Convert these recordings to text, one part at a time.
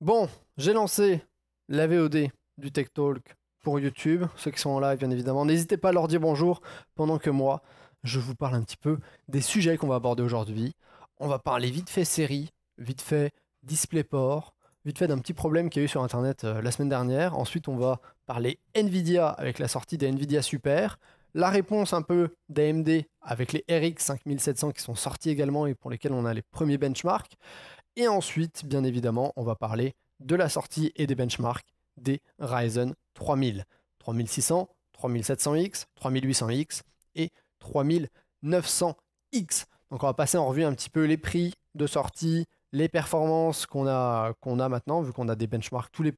Bon, j'ai lancé la VOD du Tech Talk pour YouTube, ceux qui sont en live bien évidemment. N'hésitez pas à leur dire bonjour pendant que moi, je vous parle un petit peu des sujets qu'on va aborder aujourd'hui. On va parler vite fait série, vite fait DisplayPort, vite fait d'un petit problème qu'il y a eu sur Internet euh, la semaine dernière. Ensuite, on va parler Nvidia avec la sortie des Nvidia Super, la réponse un peu d'AMD avec les RX 5700 qui sont sortis également et pour lesquels on a les premiers benchmarks. Et ensuite, bien évidemment, on va parler de la sortie et des benchmarks des Ryzen 3000, 3600, 3700X, 3800X et 3900X. Donc on va passer en revue un petit peu les prix de sortie, les performances qu'on a, qu'on a maintenant, vu qu'on a des benchmarks, tous les,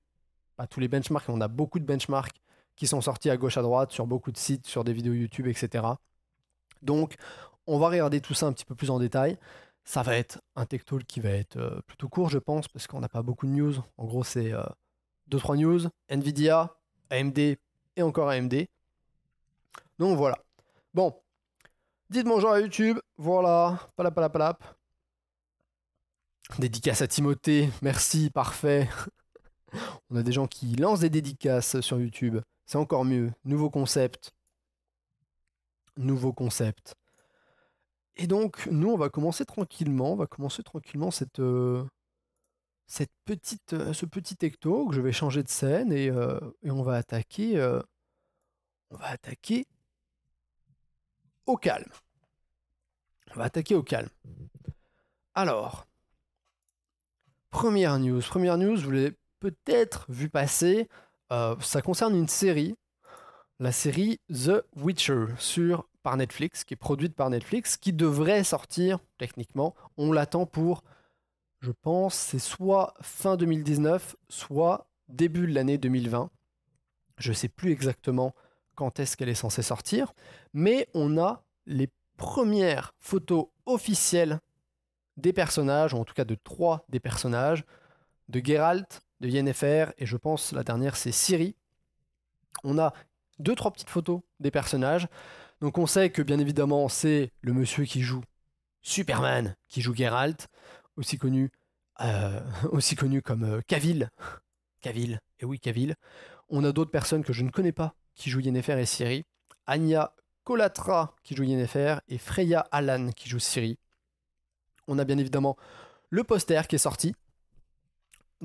pas tous les benchmarks, on a beaucoup de benchmarks qui sont sortis à gauche à droite sur beaucoup de sites, sur des vidéos YouTube, etc. Donc on va regarder tout ça un petit peu plus en détail. Ça va être un tech qui va être euh, plutôt court, je pense, parce qu'on n'a pas beaucoup de news. En gros, c'est 2-3 euh, news, Nvidia, AMD et encore AMD. Donc voilà. Bon, dites bonjour à YouTube. Voilà, palapalapalap. Dédicace à Timothée, merci, parfait. On a des gens qui lancent des dédicaces sur YouTube. C'est encore mieux. Nouveau concept. Nouveau concept. Et donc, nous, on va commencer tranquillement, on va commencer tranquillement cette, euh, cette petite, euh, ce petit ecto, que je vais changer de scène et, euh, et on va attaquer, on va attaquer au calme. On va attaquer au calme. Alors, première news, première news, vous l'avez peut-être vu passer, ça concerne une série, la série The Witcher sur par Netflix, qui est produite par Netflix, qui devrait sortir techniquement. On l'attend pour, je pense, c'est soit fin 2019, soit début de l'année 2020. Je ne sais plus exactement quand est-ce qu'elle est censée sortir, mais on a les premières photos officielles des personnages, ou en tout cas de trois des personnages, de Geralt, de Yennefer, et je pense la dernière c'est Ciri. On a deux, trois petites photos des personnages. Donc on sait que bien évidemment c'est le monsieur qui joue Superman, qui joue Geralt, aussi connu, euh, aussi connu comme caville euh, Cavill. Cavill, et eh oui Cavill. On a d'autres personnes que je ne connais pas qui jouent Yennefer et Siri. Anya Colatra qui joue Yennefer et Freya Allan qui joue Siri. On a bien évidemment le poster qui est sorti.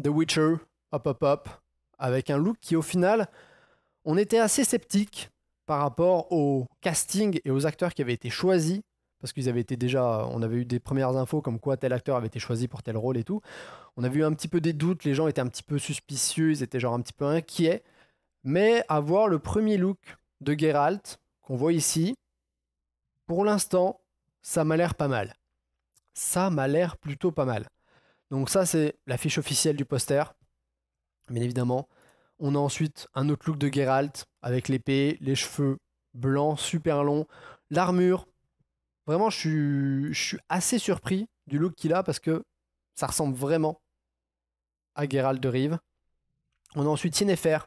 The Witcher, hop hop hop, avec un look qui au final, on était assez sceptique par rapport au casting et aux acteurs qui avaient été choisis, parce qu'ils avaient été déjà, on avait eu des premières infos comme quoi tel acteur avait été choisi pour tel rôle et tout. On avait eu un petit peu des doutes, les gens étaient un petit peu suspicieux, ils étaient genre un petit peu inquiets. Mais avoir le premier look de Geralt qu'on voit ici, pour l'instant, ça m'a l'air pas mal. Ça m'a l'air plutôt pas mal. Donc ça, c'est l'affiche officielle du poster. Bien évidemment, on a ensuite un autre look de Geralt avec l'épée, les cheveux blancs super longs, l'armure. Vraiment, je suis, je suis assez surpris du look qu'il a parce que ça ressemble vraiment à Geralt de Rive. On a ensuite Yennefer.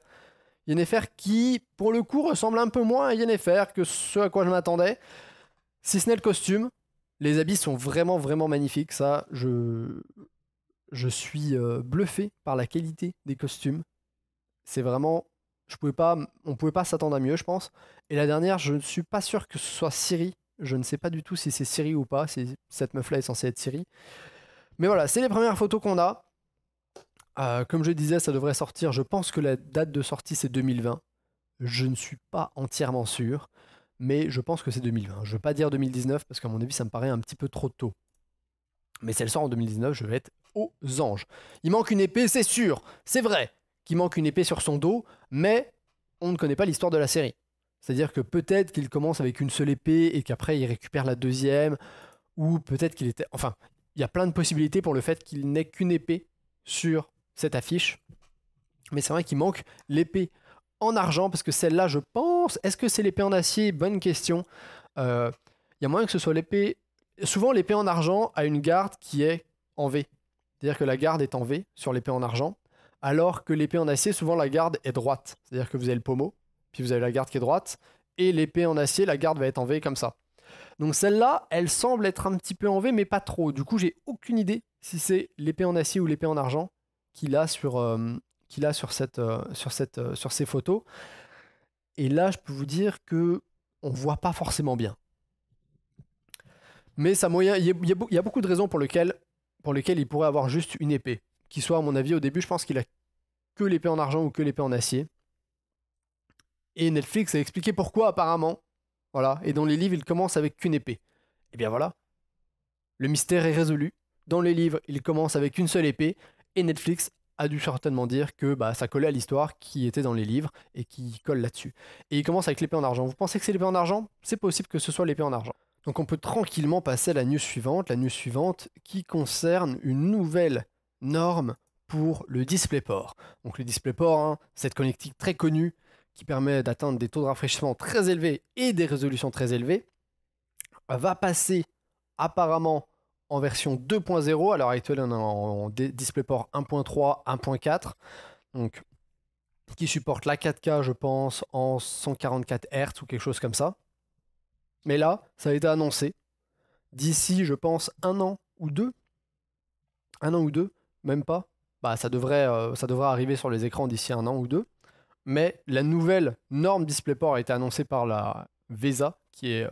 Yennefer qui, pour le coup, ressemble un peu moins à Yennefer que ce à quoi je m'attendais. Si ce n'est le costume, les habits sont vraiment, vraiment magnifiques. Ça, je, je suis euh, bluffé par la qualité des costumes c'est vraiment. Je pouvais pas, on pouvait pas s'attendre à mieux, je pense. Et la dernière, je ne suis pas sûr que ce soit Siri. Je ne sais pas du tout si c'est Siri ou pas. Si cette meuf-là est censée être Siri. Mais voilà, c'est les premières photos qu'on a. Euh, comme je disais, ça devrait sortir. Je pense que la date de sortie, c'est 2020. Je ne suis pas entièrement sûr, mais je pense que c'est 2020. Je ne veux pas dire 2019 parce qu'à mon avis, ça me paraît un petit peu trop tôt. Mais si elle sort en 2019, je vais être aux anges. Il manque une épée, c'est sûr, c'est vrai manque une épée sur son dos, mais on ne connaît pas l'histoire de la série. C'est-à-dire que peut-être qu'il commence avec une seule épée et qu'après il récupère la deuxième, ou peut-être qu'il était... Enfin, il y a plein de possibilités pour le fait qu'il n'ait qu'une épée sur cette affiche. Mais c'est vrai qu'il manque l'épée en argent, parce que celle-là, je pense... Est-ce que c'est l'épée en acier Bonne question. Euh, il y a moyen que ce soit l'épée... Souvent, l'épée en argent a une garde qui est en V. C'est-à-dire que la garde est en V sur l'épée en argent alors que l'épée en acier, souvent la garde est droite. C'est-à-dire que vous avez le pommeau, puis vous avez la garde qui est droite, et l'épée en acier, la garde va être en V comme ça. Donc celle-là, elle semble être un petit peu en V, mais pas trop. Du coup, j'ai aucune idée si c'est l'épée en acier ou l'épée en argent qu'il a sur, euh, sur, cette, euh, sur, cette, euh, sur ces photos. Et là, je peux vous dire que on voit pas forcément bien. Mais ça moyen, il y, a beaucoup de raisons pour pour lesquelles il pourrait avoir juste une épée qui soit, à mon avis, au début, je pense qu'il a que l'épée en argent ou que l'épée en acier. Et Netflix a expliqué pourquoi, apparemment. Voilà. Et dans les livres, il commence avec qu'une épée. Et eh bien voilà. Le mystère est résolu. Dans les livres, il commence avec une seule épée. Et Netflix a dû certainement dire que bah, ça collait à l'histoire qui était dans les livres et qui colle là-dessus. Et il commence avec l'épée en argent. Vous pensez que c'est l'épée en argent C'est possible que ce soit l'épée en argent. Donc on peut tranquillement passer à la news suivante, la news suivante qui concerne une nouvelle norme pour le DisplayPort. Donc le DisplayPort, hein, cette connectique très connue qui permet d'atteindre des taux de rafraîchissement très élevés et des résolutions très élevées, va passer apparemment en version 2.0. Alors actuellement on est en DisplayPort 1.3, 1.4. Donc qui supporte la 4K, je pense, en 144 Hz ou quelque chose comme ça. Mais là, ça a été annoncé. D'ici, je pense, un an ou deux, un an ou deux, même pas. Bah, ça devrait, euh, ça devrait arriver sur les écrans d'ici un an ou deux. Mais la nouvelle norme DisplayPort a été annoncée par la VESA, qui est euh,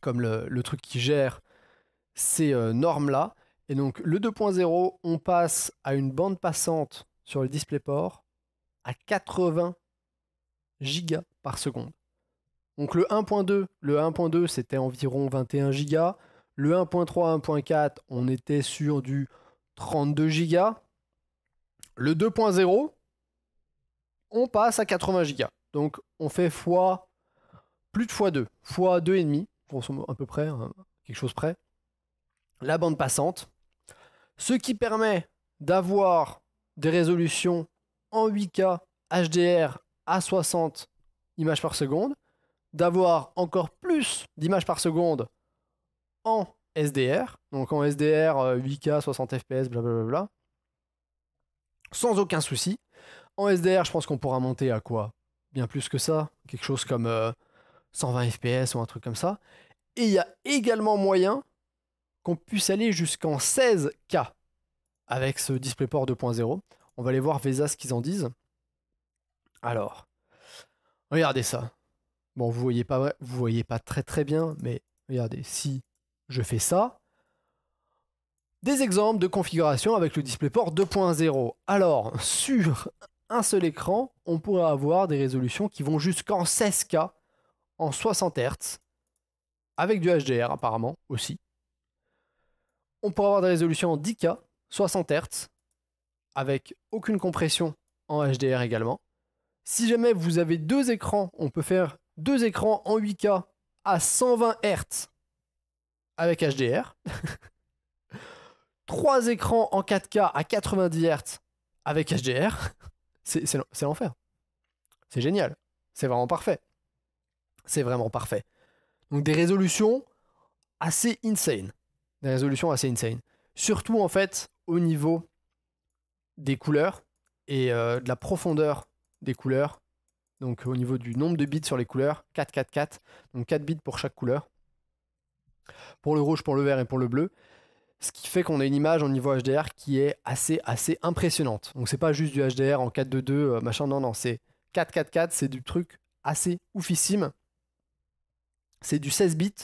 comme le, truc qui gère ces euh, normes-là. Et donc, le 2.0, on passe à une bande passante sur le DisplayPort à 80 gigas par seconde. Donc, le 1.2, le 1.2, c'était environ 21 gigas. Le 1.3, 1.4, on était sur du 32 Go. Le 2.0, on passe à 80 gigas. Donc on fait fois plus de fois 2, fois 2,5, à peu près, hein, quelque chose près, la bande passante. Ce qui permet d'avoir des résolutions en 8K HDR à 60 images par seconde, d'avoir encore plus d'images par seconde en SDR, donc en SDR 8K, 60 FPS, blablabla, sans aucun souci. En SDR, je pense qu'on pourra monter à quoi Bien plus que ça, quelque chose comme 120 euh, FPS ou un truc comme ça. Et il y a également moyen qu'on puisse aller jusqu'en 16K avec ce DisplayPort 2.0. On va aller voir VESA ce qu'ils en disent. Alors, regardez ça. Bon, vous voyez pas, voyez pas très très bien, mais regardez, si je fais ça. Des exemples de configuration avec le DisplayPort 2.0. Alors, sur un seul écran, on pourrait avoir des résolutions qui vont jusqu'en 16K, en 60 Hz, avec du HDR apparemment aussi. On pourrait avoir des résolutions en 10K, 60 Hz, avec aucune compression en HDR également. Si jamais vous avez deux écrans, on peut faire deux écrans en 8K à 120 Hz avec HDR. Trois écrans en 4K à 90 Hz avec HDR. C'est l'enfer. C'est génial. C'est vraiment parfait. C'est vraiment parfait. Donc des résolutions assez insane. Des résolutions assez insane. Surtout en fait au niveau des couleurs et euh, de la profondeur des couleurs. Donc au niveau du nombre de bits sur les couleurs, 4, 4, 4. Donc 4 bits pour chaque couleur pour le rouge, pour le vert et pour le bleu. Ce qui fait qu'on a une image au niveau HDR qui est assez, assez impressionnante. Donc c'est pas juste du HDR en 4-2-2, euh, machin, non, non, c'est 4-4-4, c'est du truc assez oufissime. C'est du 16 bits,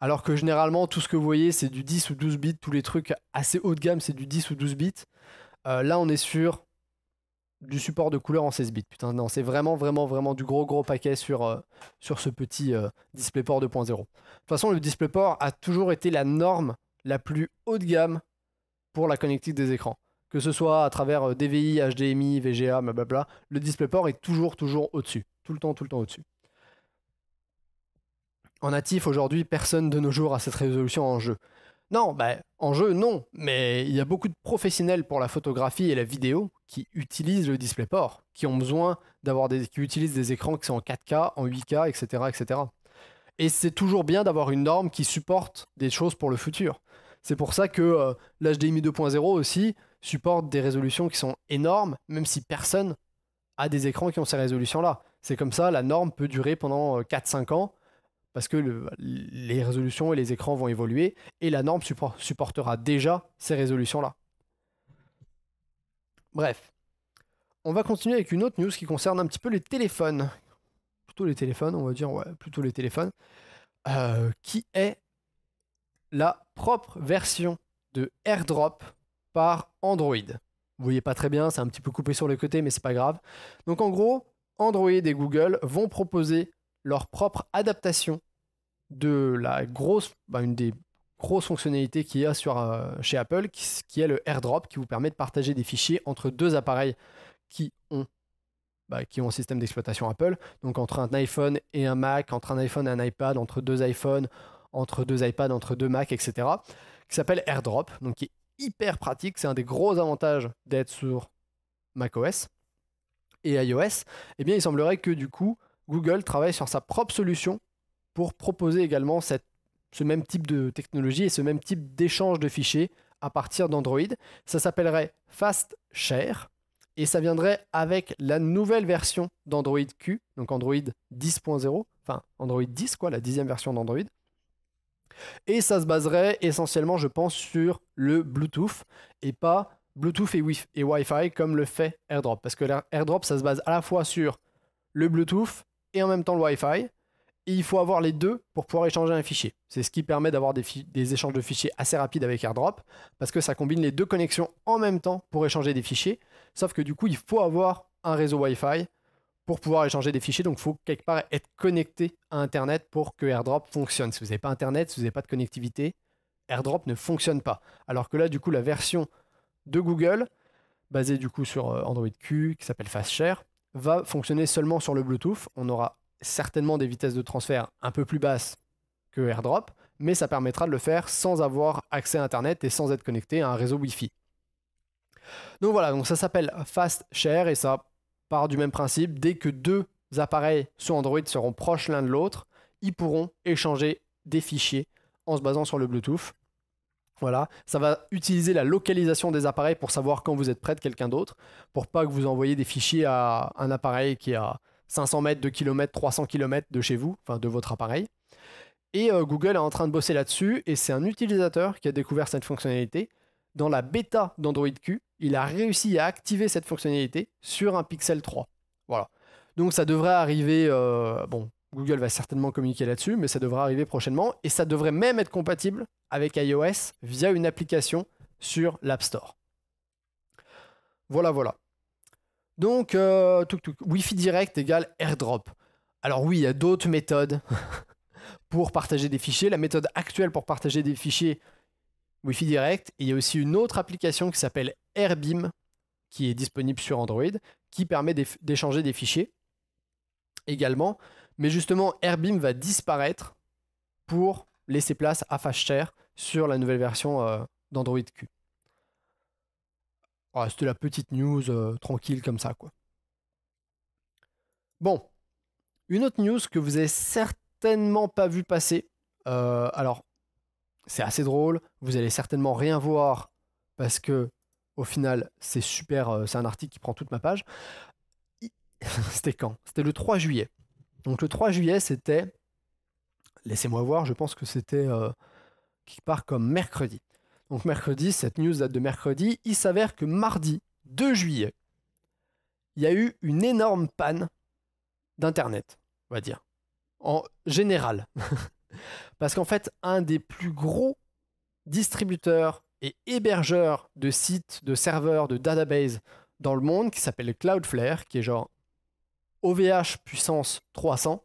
alors que généralement tout ce que vous voyez c'est du 10 ou 12 bits, tous les trucs assez haut de gamme c'est du 10 ou 12 bits. Euh, là on est sur du support de couleur en 16 bits. Putain, non, c'est vraiment, vraiment, vraiment du gros, gros paquet sur, euh, sur ce petit euh, DisplayPort 2.0. De toute façon, le DisplayPort a toujours été la norme la plus haut de gamme pour la connectique des écrans. Que ce soit à travers euh, DVI, HDMI, VGA, blablabla, le DisplayPort est toujours, toujours au-dessus. Tout le temps, tout le temps au-dessus. En natif, aujourd'hui, personne de nos jours a cette résolution en jeu. Non, ben en jeu, non. Mais il y a beaucoup de professionnels pour la photographie et la vidéo qui utilisent le DisplayPort, qui ont besoin d'avoir des, qui utilisent des écrans qui sont en 4K, en 8K, etc., etc. Et c'est toujours bien d'avoir une norme qui supporte des choses pour le futur. C'est pour ça que euh, l'HDMI 2.0 aussi supporte des résolutions qui sont énormes, même si personne a des écrans qui ont ces résolutions-là. C'est comme ça, la norme peut durer pendant 4-5 euh, ans parce que les résolutions et les écrans vont évoluer et la norme supportera déjà ces résolutions-là. Bref, on va continuer avec une autre news qui concerne un petit peu les téléphones. Plutôt les téléphones, on va dire, plutôt les téléphones. Euh, qui est la propre version de AirDrop par Android. Vous voyez pas très bien, c'est un petit peu coupé sur le côté, mais c'est pas grave. Donc en gros, Android et Google vont proposer leur propre adaptation de la grosse, bah, une des grosses fonctionnalités qu'il y a sur, euh, chez Apple, qui, est le AirDrop, qui vous permet de partager des fichiers entre deux appareils qui ont, bah, qui ont un système d'exploitation Apple. Donc entre un iPhone et un Mac, entre un iPhone et un iPad, entre deux iPhones, entre deux iPads, entre deux Macs, etc. Qui s'appelle AirDrop, donc qui est hyper pratique. C'est un des gros avantages d'être sur macOS et iOS. et eh bien, il semblerait que du coup, Google travaille sur sa propre solution pour proposer également ce même type de technologie et ce même type d'échange de fichiers à partir d'Android. Ça s'appellerait Fast Share et ça viendrait avec la nouvelle version d'Android Q, donc Android 10.0, enfin Android 10 quoi, la dixième version d'Android. Et ça se baserait essentiellement, je pense, sur le Bluetooth et pas Bluetooth et, Wi-Fi comme le fait AirDrop. Parce que AirDrop, ça se base à la fois sur le Bluetooth, et en même temps le Wi-Fi. Et il faut avoir les deux pour pouvoir échanger un fichier. C'est ce qui permet d'avoir des, des, échanges de fichiers assez rapides avec AirDrop, parce que ça combine les deux connexions en même temps pour échanger des fichiers. Sauf que du coup, il faut avoir un réseau Wi-Fi pour pouvoir échanger des fichiers. Donc, il faut quelque part être connecté à Internet pour que AirDrop fonctionne. Si vous n'avez pas Internet, si vous n'avez pas de connectivité, AirDrop ne fonctionne pas. Alors que là, du coup, la version de Google, basée du coup sur euh, Android Q, qui s'appelle FastShare, va fonctionner seulement sur le Bluetooth. On aura certainement des vitesses de transfert un peu plus basses que AirDrop, mais ça permettra de le faire sans avoir accès à Internet et sans être connecté à un réseau Wi-Fi. Donc voilà, donc ça s'appelle Fast Share et ça part du même principe. Dès que deux appareils sous Android seront proches l'un de l'autre, ils pourront échanger des fichiers en se basant sur le Bluetooth. Voilà, ça va utiliser la localisation des appareils pour savoir quand vous êtes près de quelqu'un d'autre, pour pas que vous envoyez des fichiers à un appareil qui est à 500 mètres, de km, 300 km de chez vous, enfin de votre appareil. Et euh, Google est en train de bosser là-dessus, et c'est un utilisateur qui a découvert cette fonctionnalité. Dans la bêta d'Android Q, il a réussi à activer cette fonctionnalité sur un Pixel 3. Voilà. Donc ça devrait arriver, euh, bon, Google va certainement communiquer là-dessus, mais ça devrait arriver prochainement et ça devrait même être compatible avec iOS via une application sur l'App Store. Voilà, voilà. Donc, Wifi euh, Wi-Fi direct égale AirDrop. Alors oui, il y a d'autres méthodes pour partager des fichiers. La méthode actuelle pour partager des fichiers Wi-Fi direct, il y a aussi une autre application qui s'appelle AirBeam, qui est disponible sur Android, qui permet d'échanger des fichiers également. Mais justement, Airbeam va disparaître pour laisser place à FastShare sur la nouvelle version euh, d'Android Q. Ah, c'était la petite news euh, tranquille comme ça, quoi. Bon, une autre news que vous avez certainement pas vu passer. Euh, alors, c'est assez drôle. Vous allez certainement rien voir parce que, au final, c'est super. c'est un article qui prend toute ma page. C'était quand C'était le 3 juillet. Donc le 3 juillet, c'était, laissez-moi voir, je pense que c'était euh, qui part comme mercredi. Donc mercredi, cette news date de mercredi. Il s'avère que mardi 2 juillet, il y a eu une énorme panne d'Internet, on va dire, en général. Parce qu'en fait, un des plus gros distributeurs et hébergeurs de sites, de serveurs, de databases dans le monde, qui s'appelle Cloudflare, qui est genre OVH puissance 300,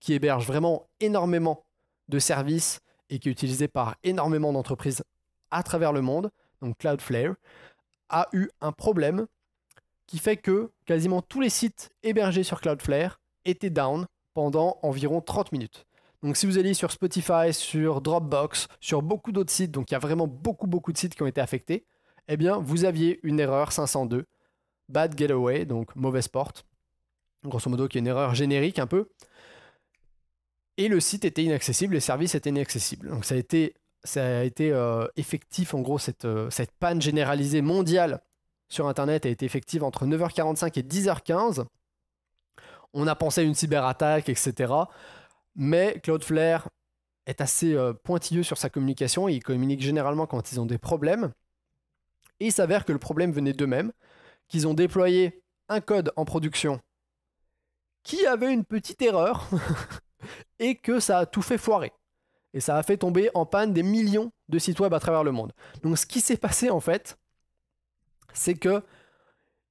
qui héberge vraiment énormément de services et qui est utilisé par énormément d'entreprises à travers le monde, donc Cloudflare, a eu un problème qui fait que quasiment tous les sites hébergés sur Cloudflare étaient down pendant environ 30 minutes. Donc si vous allez sur Spotify, sur Dropbox, sur beaucoup d'autres sites, donc il y a vraiment beaucoup beaucoup de sites qui ont été affectés, eh bien vous aviez une erreur 502, bad getaway, donc mauvaise porte, grosso modo, qui est une erreur générique un peu. Et le site était inaccessible, les services étaient inaccessibles. Donc ça a été, ça a été euh, effectif, en gros, euh, cette, panne généralisée mondiale sur Internet a été effective entre 9h45 et 10h15. On a pensé à une cyberattaque, etc. Mais Cloudflare est assez euh, pointilleux sur sa communication. Il communique généralement quand ils ont des problèmes. Et il s'avère que le problème venait d'eux-mêmes, qu'ils ont déployé un code en production qui avait une petite erreur et que ça a tout fait foirer. Et ça a fait tomber en panne des millions de sites web à travers le monde. Donc ce qui s'est passé en fait, c'est que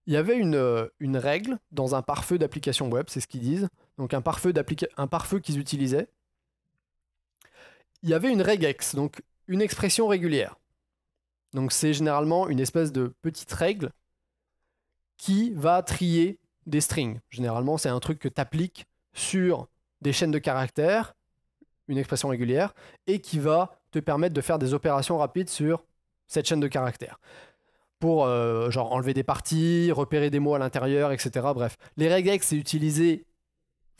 il y avait une, euh, règle dans un pare-feu d'application web, c'est ce qu'ils disent. Donc un pare-feu pare qu'ils utilisaient. Il y avait une regex, donc une expression régulière. Donc c'est généralement une espèce de petite règle qui va trier des strings. Généralement, c'est un truc que tu appliques sur des chaînes de caractères, une expression régulière, et qui va te permettre de faire des opérations rapides sur cette chaîne de caractères. Pour euh, genre enlever des parties, repérer des mots à l'intérieur, etc. Bref, les regex, c'est utilisé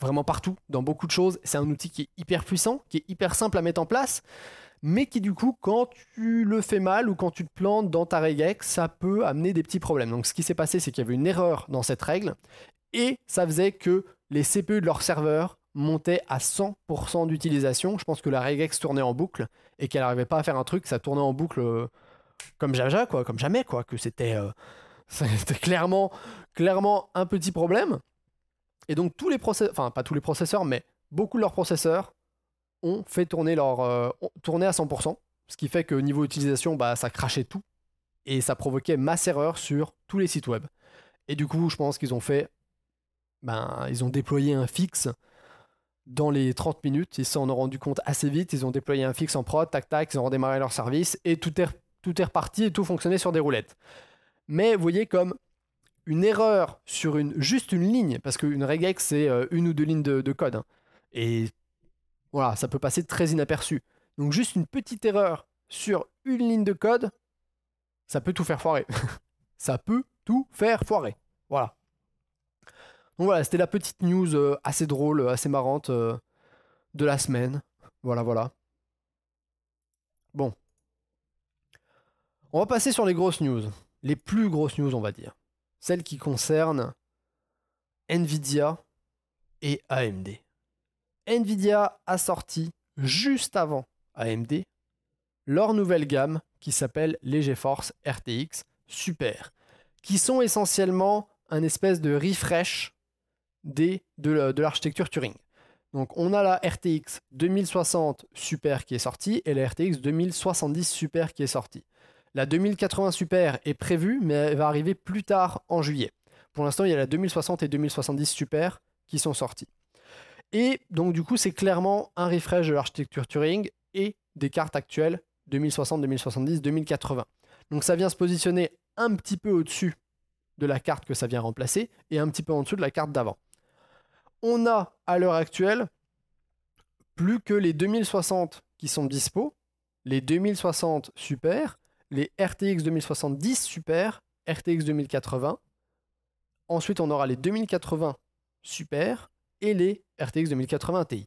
vraiment partout, dans beaucoup de choses. C'est un outil qui est hyper puissant, qui est hyper simple à mettre en place mais qui du coup, quand tu le fais mal ou quand tu te plantes dans ta regex, ça peut amener des petits problèmes. Donc ce qui s'est passé, c'est qu'il y avait une erreur dans cette règle, et ça faisait que les CPU e de leur serveur montaient à 100% d'utilisation. Je pense que la regex tournait en boucle, et qu'elle n'arrivait pas à faire un truc, ça tournait en boucle euh, comme jamais, quoi, comme jamais, quoi, que euh, c'était... clairement, clairement un petit problème. Et donc tous les processeurs, enfin pas tous les processeurs, mais beaucoup de leurs processeurs ont fait tourner leur euh, tourner à 100%, ce qui fait que niveau utilisation, bah, ça crachait tout et ça provoquait masse erreur sur tous les sites web. Et du coup, je pense qu'ils ont fait, ben, ils ont déployé un fixe dans les 30 minutes. Ils s'en ont rendu compte assez vite. Ils ont déployé un fixe en prod, tac tac, ils ont redémarré leur service et tout est, tout est reparti et tout fonctionnait sur des roulettes. Mais vous voyez comme une erreur sur une juste une ligne, parce qu'une regex c'est euh, une ou deux lignes de, code. Hein. Et voilà, ça peut passer très inaperçu. Donc juste une petite erreur sur une ligne de code, ça peut tout faire foirer. ça peut tout faire foirer. Voilà. Donc voilà, c'était la petite news euh, assez drôle, euh, assez marrante euh, de la semaine. Voilà, voilà. Bon. On va passer sur les grosses news. Les plus grosses news, on va dire. Celles qui concernent Nvidia et AMD. Nvidia a sorti juste avant AMD leur nouvelle gamme qui s'appelle les GeForce RTX Super, qui sont essentiellement un espèce de refresh des, de, de l'architecture Turing. Donc on a la RTX 2060 Super qui est sortie et la RTX 2070 Super qui est sortie. La 2080 Super est prévue mais elle va arriver plus tard en juillet. Pour l'instant il y a la 2060 et 2070 Super qui sont sortis. Et donc, du coup, c'est clairement un refresh de l'architecture Turing et des cartes actuelles 2060, 2070, 2080. Donc, ça vient se positionner un petit peu au-dessus de la carte que ça vient remplacer et un petit peu en dessous de la carte d'avant. On a à l'heure actuelle plus que les 2060 qui sont dispo, les 2060 super, les RTX 2070 super, RTX 2080. Ensuite, on aura les 2080 super, et les RTX 2080 Ti.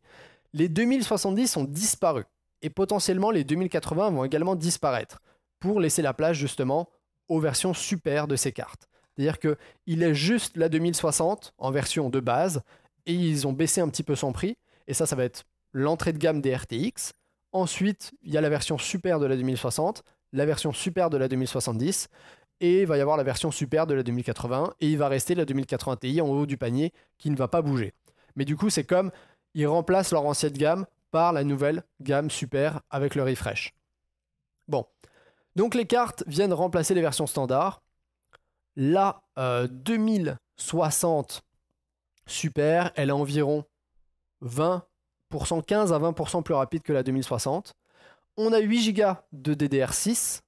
Les 2070 ont disparu et potentiellement les 2080 vont également disparaître pour laisser la place justement aux versions super de ces cartes. C'est-à-dire qu'il est juste la 2060 en version de base et ils ont baissé un petit peu son prix et ça, ça va être l'entrée de gamme des RTX. Ensuite, il y a la version super de la 2060, la version super de la 2070 et il va y avoir la version super de la 2080 et il va rester la 2080 Ti en haut du panier qui ne va pas bouger. Mais du coup, c'est comme ils remplacent leur ancienne gamme par la nouvelle gamme super avec le refresh. Bon. Donc les cartes viennent remplacer les versions standards. La 2060 euh, super, elle est environ 20%, 15 à 20% plus rapide que la 2060. On a 8 Go de DDR6,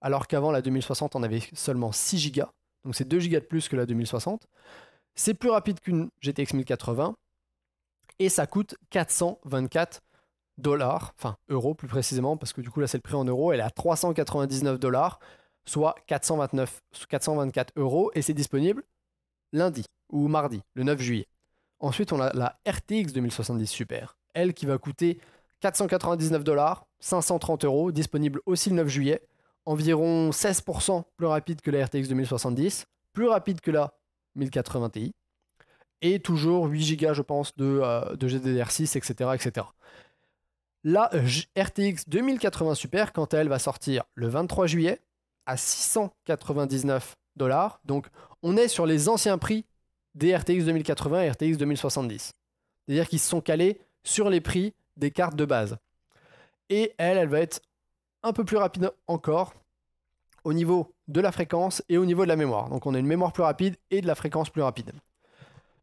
alors qu'avant la 2060 on avait seulement 6 Go. Donc c'est 2 Go de plus que la 2060. C'est plus rapide qu'une GTX 1080 et ça coûte 424 dollars, enfin euros plus précisément, parce que du coup là c'est le prix en euros, elle est à 399 dollars, soit 429, 424 euros, et c'est disponible lundi ou mardi, le 9 juillet. Ensuite on a la RTX 2070 Super, elle qui va coûter 499 dollars, 530 euros, disponible aussi le 9 juillet, environ 16% plus rapide que la RTX 2070, plus rapide que la 1080 Ti, et toujours 8 Go, je pense, de, GDDR6, etc., etc. La RTX 2080 Super, quant à elle, va sortir le 23 juillet à 699 dollars. Donc, on est sur les anciens prix des RTX 2080 et RTX 2070. C'est-à-dire qu'ils se sont calés sur les prix des cartes de base. Et elle, elle va être un peu plus rapide encore au niveau de la fréquence et au niveau de la mémoire. Donc on a une mémoire plus rapide et de la fréquence plus rapide.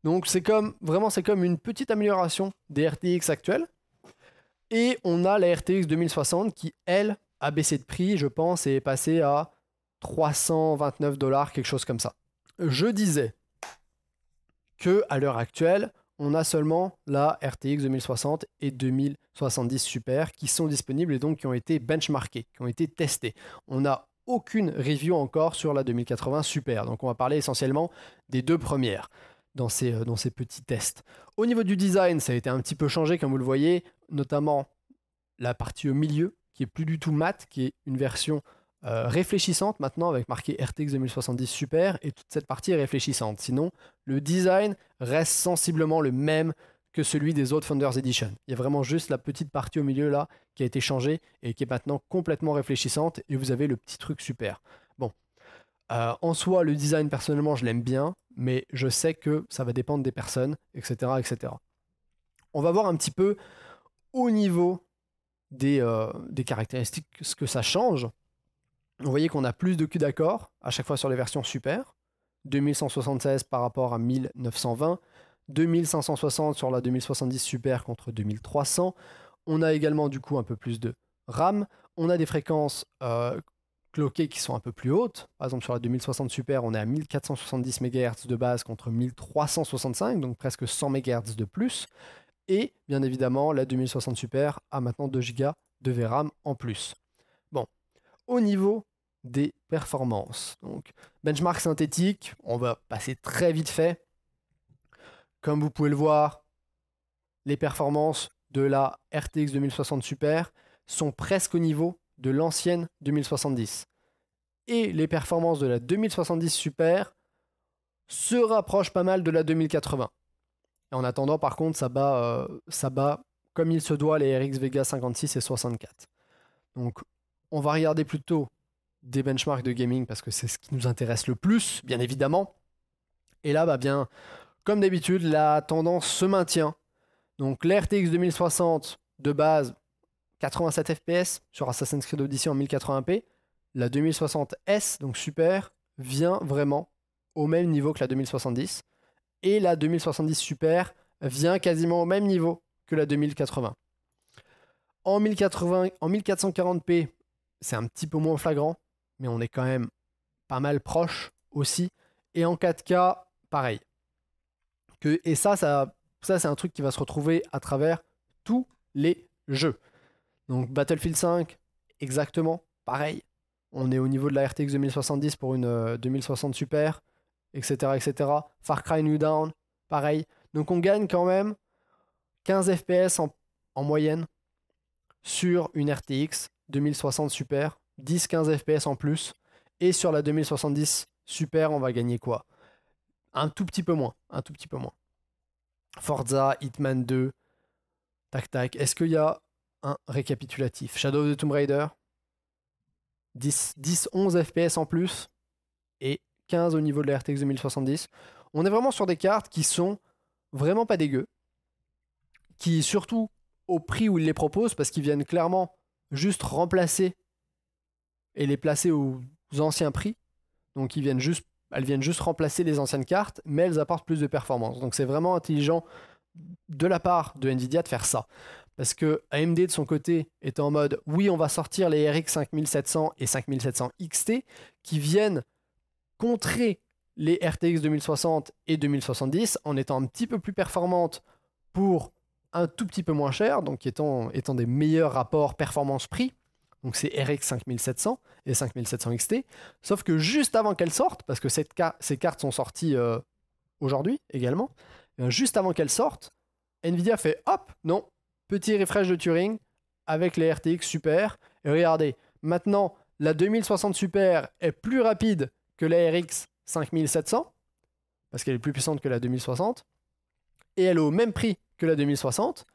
Donc c'est comme vraiment c'est comme une petite amélioration des RTX actuelles. Et on a la RTX 2060 qui elle a baissé de prix, je pense, et est passée à 329 dollars, quelque chose comme ça. Je disais que à l'heure actuelle, on a seulement la RTX 2060 et 2070 Super qui sont disponibles et donc qui ont été benchmarkés, qui ont été testés. On n'a aucune review encore sur la 2080 Super, donc on va parler essentiellement des deux premières. Euh, dans ces, petits tests. Au niveau du design, ça a été un petit peu changé, comme vous le voyez, notamment la partie au milieu, qui est plus du tout mat, qui est une version euh, réfléchissante maintenant avec marqué RTX 2070 Super et toute cette partie est réfléchissante. Sinon, le design reste sensiblement le même que celui des autres Founders Edition. Il y a vraiment juste la petite partie au milieu là qui a été changée et qui est maintenant complètement réfléchissante et vous avez le petit truc super. Bon, euh, en soi, le design personnellement je l'aime bien mais je sais que ça va dépendre des personnes, etc. etc. On va voir un petit peu au niveau des, euh, des caractéristiques ce que ça change. Vous voyez qu'on a plus de Q d'accord à chaque fois sur les versions super. 2176 par rapport à 1920, 2560 sur la 2070 super contre 2300. On a également du coup un peu plus de RAM. On a des fréquences euh, cloquées qui sont un peu plus hautes. Par exemple, sur la 2060 Super, on est à 1470 MHz de base contre 1365, donc presque 100 MHz de plus. Et bien évidemment, la 2060 Super a maintenant 2 Go de VRAM en plus. Bon, au niveau des performances, donc benchmark synthétique, on va passer très vite fait. Comme vous pouvez le voir, les performances de la RTX 2060 Super sont presque au niveau de l'ancienne 2070. Et les performances de la 2070 Super se rapprochent pas mal de la 2080. en attendant, par contre, ça bat, euh, ça comme il se doit les RX Vega 56 et 64. Donc, on va regarder plutôt des benchmarks de gaming parce que c'est ce qui nous intéresse le plus, bien évidemment. Et là, bah bien, comme d'habitude, la tendance se maintient. Donc, l'RTX 2060 de base, 87 FPS sur Assassin's Creed Odyssey en 1080p, la 2060S, donc Super, vient vraiment au même niveau que la 2070. Et la 2070 Super vient quasiment au même niveau que la 2080. En, 1080, en 1440p, c'est un petit peu moins flagrant, mais on est quand même pas mal proche aussi. Et en 4K, pareil. Que, et ça, ça c'est un truc qui va se retrouver à travers tous les jeux. Donc Battlefield 5, exactement, pareil. On est au niveau de la RTX 2070 pour une 2060 euh, Super, etc., etc. Far Cry New Down, pareil. Donc on gagne quand même 15 FPS en, moyenne sur une RTX 2060 Super, 10-15 FPS en plus. Et sur la 2070 Super, on va gagner quoi Un tout petit peu moins, un tout petit peu moins. Forza, Hitman 2, tac tac. Est-ce qu'il y a un récapitulatif. Shadow of the Tomb Raider, 10-11 FPS en plus et 15 au niveau de la RTX 2070. On est vraiment sur des cartes qui sont vraiment pas dégueu, qui surtout au prix où ils les proposent, parce qu'ils viennent clairement juste remplacer et les placer aux anciens prix. Donc ils viennent juste, elles viennent juste remplacer les anciennes cartes, mais elles apportent plus de performance. Donc c'est vraiment intelligent de la part de Nvidia de faire ça. Parce que AMD de son côté était en mode oui, on va sortir les RX 5700 et 5700 XT qui viennent contrer les RTX 2060 et 2070 en étant un petit peu plus performantes pour un tout petit peu moins cher, donc étant, étant des meilleurs rapports performance-prix. Donc c'est RX 5700 et 5700 XT. Sauf que juste avant qu'elles sortent, parce que cette ces cartes sont sorties euh, aujourd'hui également, euh, juste avant qu'elles sortent, Nvidia fait hop, non, Petit refresh de Turing avec les RTX Super. Et regardez, maintenant, la 2060 Super est plus rapide que la RX 5700, parce qu'elle est plus puissante que la 2060, et elle est au même prix que la 2060,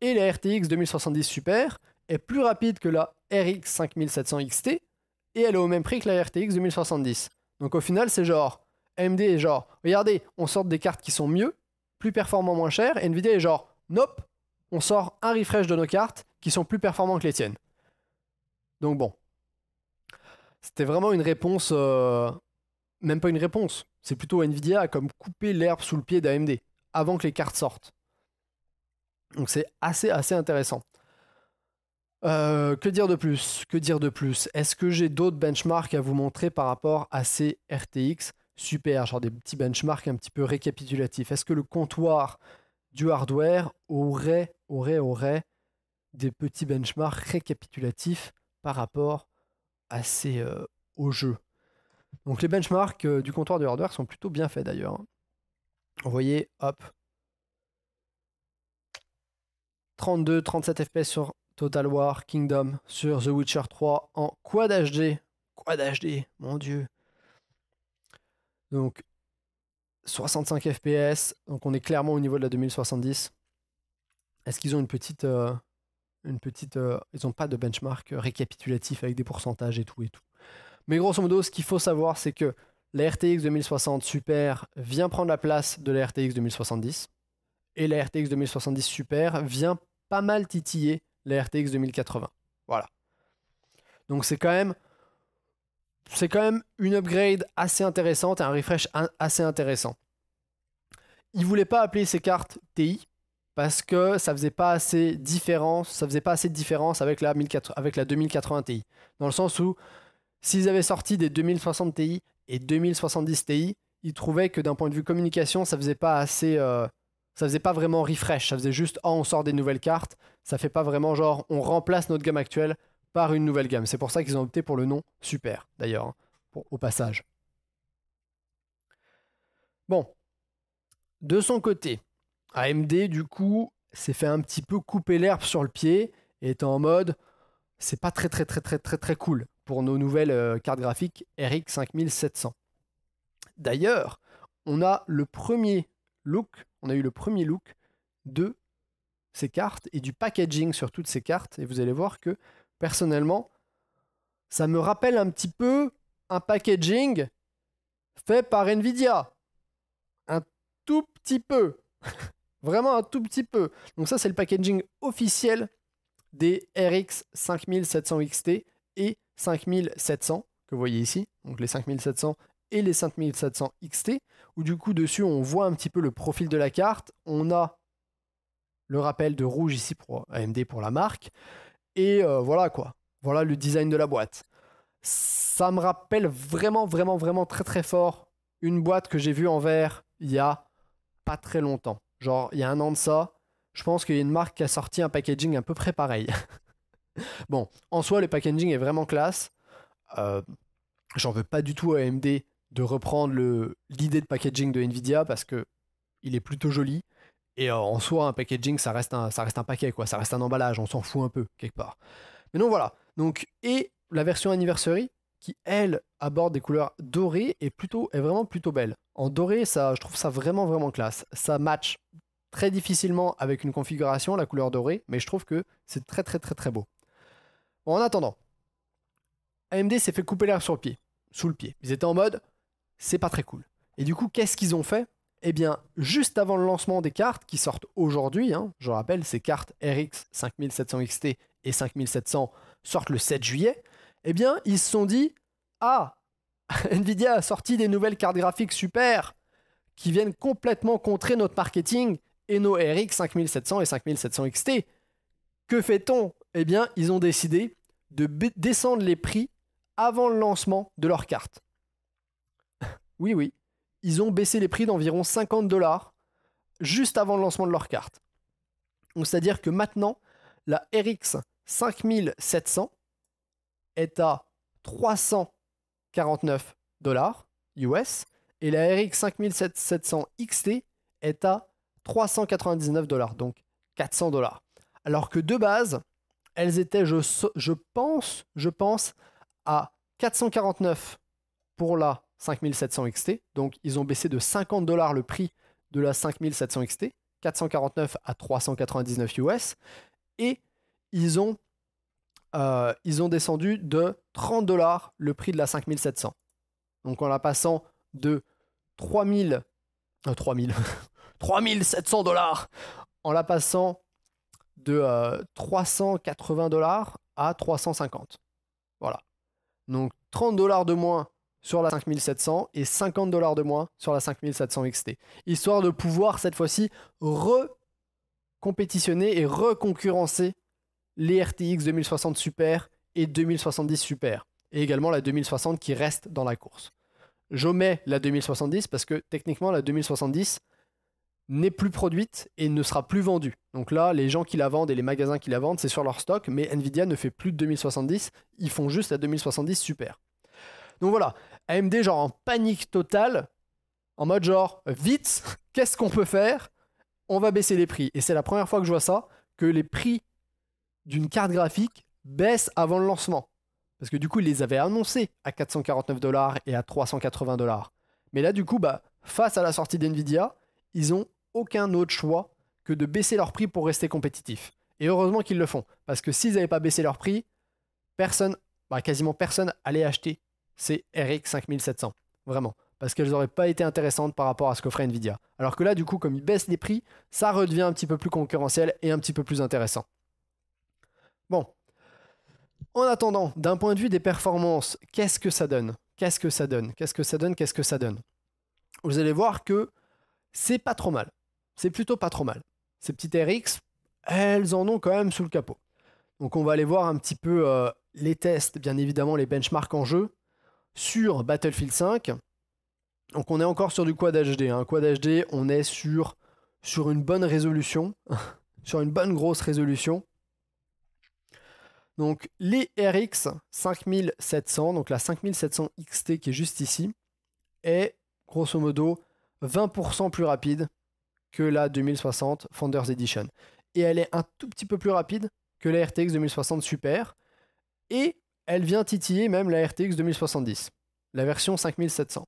et la RTX 2070 Super est plus rapide que la RX 5700 XT, et elle est au même prix que la RTX 2070. Donc au final, c'est genre, AMD est genre, regardez, on sort des cartes qui sont mieux, plus performantes, moins chères et Nvidia est genre, nope, on sort un refresh de nos cartes qui sont plus performants que les tiennes. Donc bon, c'était vraiment une réponse, euh, même pas une réponse, c'est plutôt Nvidia comme couper l'herbe sous le pied d'AMD avant que les cartes sortent. Donc c'est assez assez intéressant. Euh, que dire de plus Que dire de plus Est-ce que j'ai d'autres benchmarks à vous montrer par rapport à ces RTX Super, genre des petits benchmarks un petit peu récapitulatifs. Est-ce que le comptoir du hardware aurait, aurait, aurait des petits benchmarks récapitulatifs par rapport à ces, euh, au jeu. Donc les benchmarks euh, du comptoir du hardware sont plutôt bien faits d'ailleurs. Hein. Vous voyez, hop, 32, 37 FPS sur Total War Kingdom, sur The Witcher 3 en Quad HD. Quad HD, mon dieu. Donc 65 FPS, donc on est clairement au niveau de la 2070. Est-ce qu'ils ont une petite. Euh, une petite euh, ils n'ont pas de benchmark euh, récapitulatif avec des pourcentages et tout et tout. Mais grosso modo, ce qu'il faut savoir, c'est que la RTX 2060 Super vient prendre la place de la RTX 2070. Et la RTX 2070 Super vient pas mal titiller la RTX 2080. Voilà. Donc c'est quand même c'est quand même une upgrade assez intéressante et un refresh assez intéressant. Ils voulaient pas appeler ces cartes TI parce que ça faisait pas assez différence, ça faisait pas assez de différence avec la, 2080 Ti. Dans le sens où s'ils avaient sorti des 2060 Ti et 2070 Ti, ils trouvaient que d'un point de vue communication, ça faisait pas assez euh, ça faisait pas vraiment refresh, ça faisait juste ah, on sort des nouvelles cartes, ça fait pas vraiment genre on remplace notre gamme actuelle par une nouvelle gamme. C'est pour ça qu'ils ont opté pour le nom Super, d'ailleurs, hein, au passage. Bon. De son côté, AMD, du coup, s'est fait un petit peu couper l'herbe sur le pied et en mode c'est pas très très très très très très cool pour nos nouvelles euh, cartes graphiques RX 5700. D'ailleurs, on a le premier look, on a eu le premier look de ces cartes et du packaging sur toutes ces cartes et vous allez voir que personnellement, ça me rappelle un petit peu un packaging fait par Nvidia. Un tout petit peu. Vraiment un tout petit peu. Donc ça, c'est le packaging officiel des RX 5700 XT et 5700 que vous voyez ici. Donc les 5700 et les 5700 XT. Où du coup, dessus, on voit un petit peu le profil de la carte. On a le rappel de rouge ici pour AMD pour la marque. Et euh, voilà quoi. Voilà le design de la boîte. Ça me rappelle vraiment, vraiment, vraiment très, très fort une boîte que j'ai vue en verre il y a pas très longtemps. Genre, il y a un an de ça, je pense qu'il y a une marque qui a sorti un packaging à peu près pareil. bon, en soi, le packaging est vraiment classe. Euh, j'en veux pas du tout à AMD de reprendre l'idée de packaging de Nvidia parce que il est plutôt joli. Et euh, en soi, un packaging, ça reste un, ça reste un paquet, quoi. Ça reste un emballage, on s'en fout un peu, quelque part. Mais non, voilà. Donc, et la version anniversary, qui, elle, aborde des couleurs dorées et plutôt, est vraiment plutôt belle. En doré, ça, je trouve ça vraiment, vraiment classe. Ça match très difficilement avec une configuration, la couleur dorée, mais je trouve que c'est très, très, très, très beau. Bon, en attendant, AMD s'est fait couper l'air sur le pied, sous le pied. Ils étaient en mode, c'est pas très cool. Et du coup, qu'est-ce qu'ils ont fait eh bien, juste avant le lancement des cartes qui sortent aujourd'hui, hein, je rappelle, ces cartes RX 5700 XT et 5700 sortent le 7 juillet, eh bien, ils se sont dit Ah, Nvidia a sorti des nouvelles cartes graphiques super qui viennent complètement contrer notre marketing et nos RX 5700 et 5700 XT. Que fait-on Eh bien, ils ont décidé de descendre les prix avant le lancement de leurs cartes. oui, oui, ils ont baissé les prix d'environ 50 dollars juste avant le lancement de leur carte. c'est-à-dire que maintenant, la RX 5700 est à 349 dollars US et la RX 5700 XT est à 399 dollars, donc 400 dollars. Alors que de base, elles étaient, je, pense, je pense, à 449 pour la 5700 XT. Donc ils ont baissé de 50 dollars le prix de la 5700 XT, 449 à 399 US. Et ils ont, euh, ils ont descendu de 30 dollars le prix de la 5700. Donc en la passant de 3000, 3000, 3700 dollars, en la passant de 380 euh, dollars à 350. Voilà. Donc 30 dollars de moins sur la 5700 et 50 dollars de moins sur la 5700 XT. Histoire de pouvoir cette fois-ci re-compétitionner et reconcurrencer les RTX 2060 Super et 2070 Super. Et également la 2060 qui reste dans la course. J'omets la 2070 parce que techniquement la 2070 n'est plus produite et ne sera plus vendue. Donc là, les gens qui la vendent et les magasins qui la vendent, c'est sur leur stock, mais Nvidia ne fait plus de 2070, ils font juste la 2070 Super. Donc voilà, AMD genre en panique totale, en mode genre vite, qu'est-ce qu'on peut faire On va baisser les prix. Et c'est la première fois que je vois ça, que les prix d'une carte graphique baissent avant le lancement. Parce que du coup, ils les avaient annoncés à 449 dollars et à 380 dollars. Mais là, du coup, bah, face à la sortie d'NVIDIA, ils n'ont aucun autre choix que de baisser leurs prix pour rester compétitifs. Et heureusement qu'ils le font. Parce que s'ils n'avaient pas baissé leur prix, personne, bah, quasiment personne allait acheter c'est RX 5700. Vraiment. Parce qu'elles n'auraient pas été intéressantes par rapport à ce qu'offrait Nvidia. Alors que là, du coup, comme ils baissent les prix, ça redevient un petit peu plus concurrentiel et un petit peu plus intéressant. Bon. En attendant, d'un point de vue des performances, qu'est-ce que ça donne Qu'est-ce que ça donne Qu'est-ce que ça donne Qu'est-ce que ça donne Vous allez voir que c'est pas trop mal. C'est plutôt pas trop mal. Ces petites RX, elles en ont quand même sous le capot. Donc on va aller voir un petit peu euh, les tests, bien évidemment les benchmarks en jeu, sur Battlefield 5. Donc on est encore sur du Quad HD. Hein. Quad HD, on est sur, sur une bonne résolution, sur une bonne grosse résolution. Donc les RX 5700, donc la 5700 XT qui est juste ici, est grosso modo 20% plus rapide que la 2060 Founders Edition. Et elle est un tout petit peu plus rapide que la RTX 2060 Super. Et elle vient titiller même la RTX 2070, la version 5700.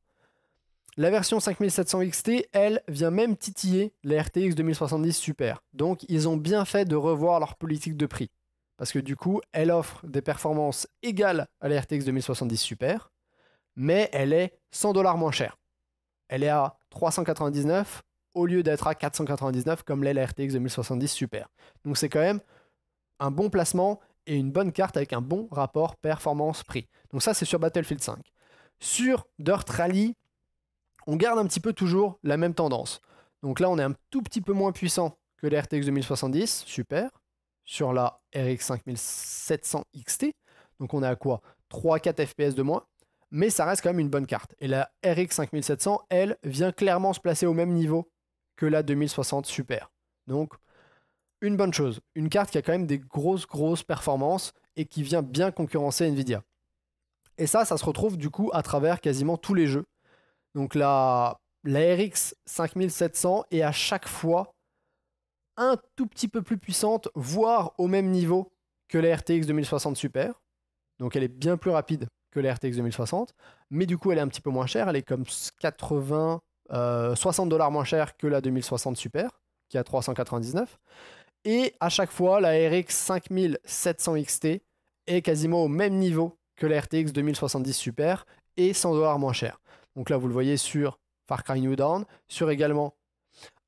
La version 5700 XT, elle, vient même titiller la RTX 2070 Super. Donc ils ont bien fait de revoir leur politique de prix. Parce que du coup, elle offre des performances égales à la RTX 2070 Super, mais elle est 100 dollars moins chère. Elle est à 399 au lieu d'être à 499 comme l'est la RTX 2070 Super. Donc c'est quand même un bon placement et une bonne carte avec un bon rapport performance-prix. Donc ça, c'est sur Battlefield 5. Sur Dirt Rally, on garde un petit peu toujours la même tendance. Donc là, on est un tout petit peu moins puissant que l'RTX 2070, super. Sur la RX 5700 XT, donc on est à quoi 3-4 FPS de moins, mais ça reste quand même une bonne carte. Et la RX 5700, elle, vient clairement se placer au même niveau que la 2060 super. Donc, une bonne chose. Une carte qui a quand même des grosses, grosses performances et qui vient bien concurrencer Nvidia. Et ça, ça se retrouve du coup à travers quasiment tous les jeux. Donc la, la RX 5700 est à chaque fois un tout petit peu plus puissante, voire au même niveau que la RTX 2060 Super. Donc elle est bien plus rapide que la RTX 2060, mais du coup elle est un petit peu moins chère, elle est comme 80, 60 euh, dollars moins chère que la 2060 Super, qui a 399. Et à chaque fois, la RX 5700 XT est quasiment au même niveau que la RTX 2070 Super et 100 moins cher. Donc là, vous le voyez sur Far Cry New Dawn, sur également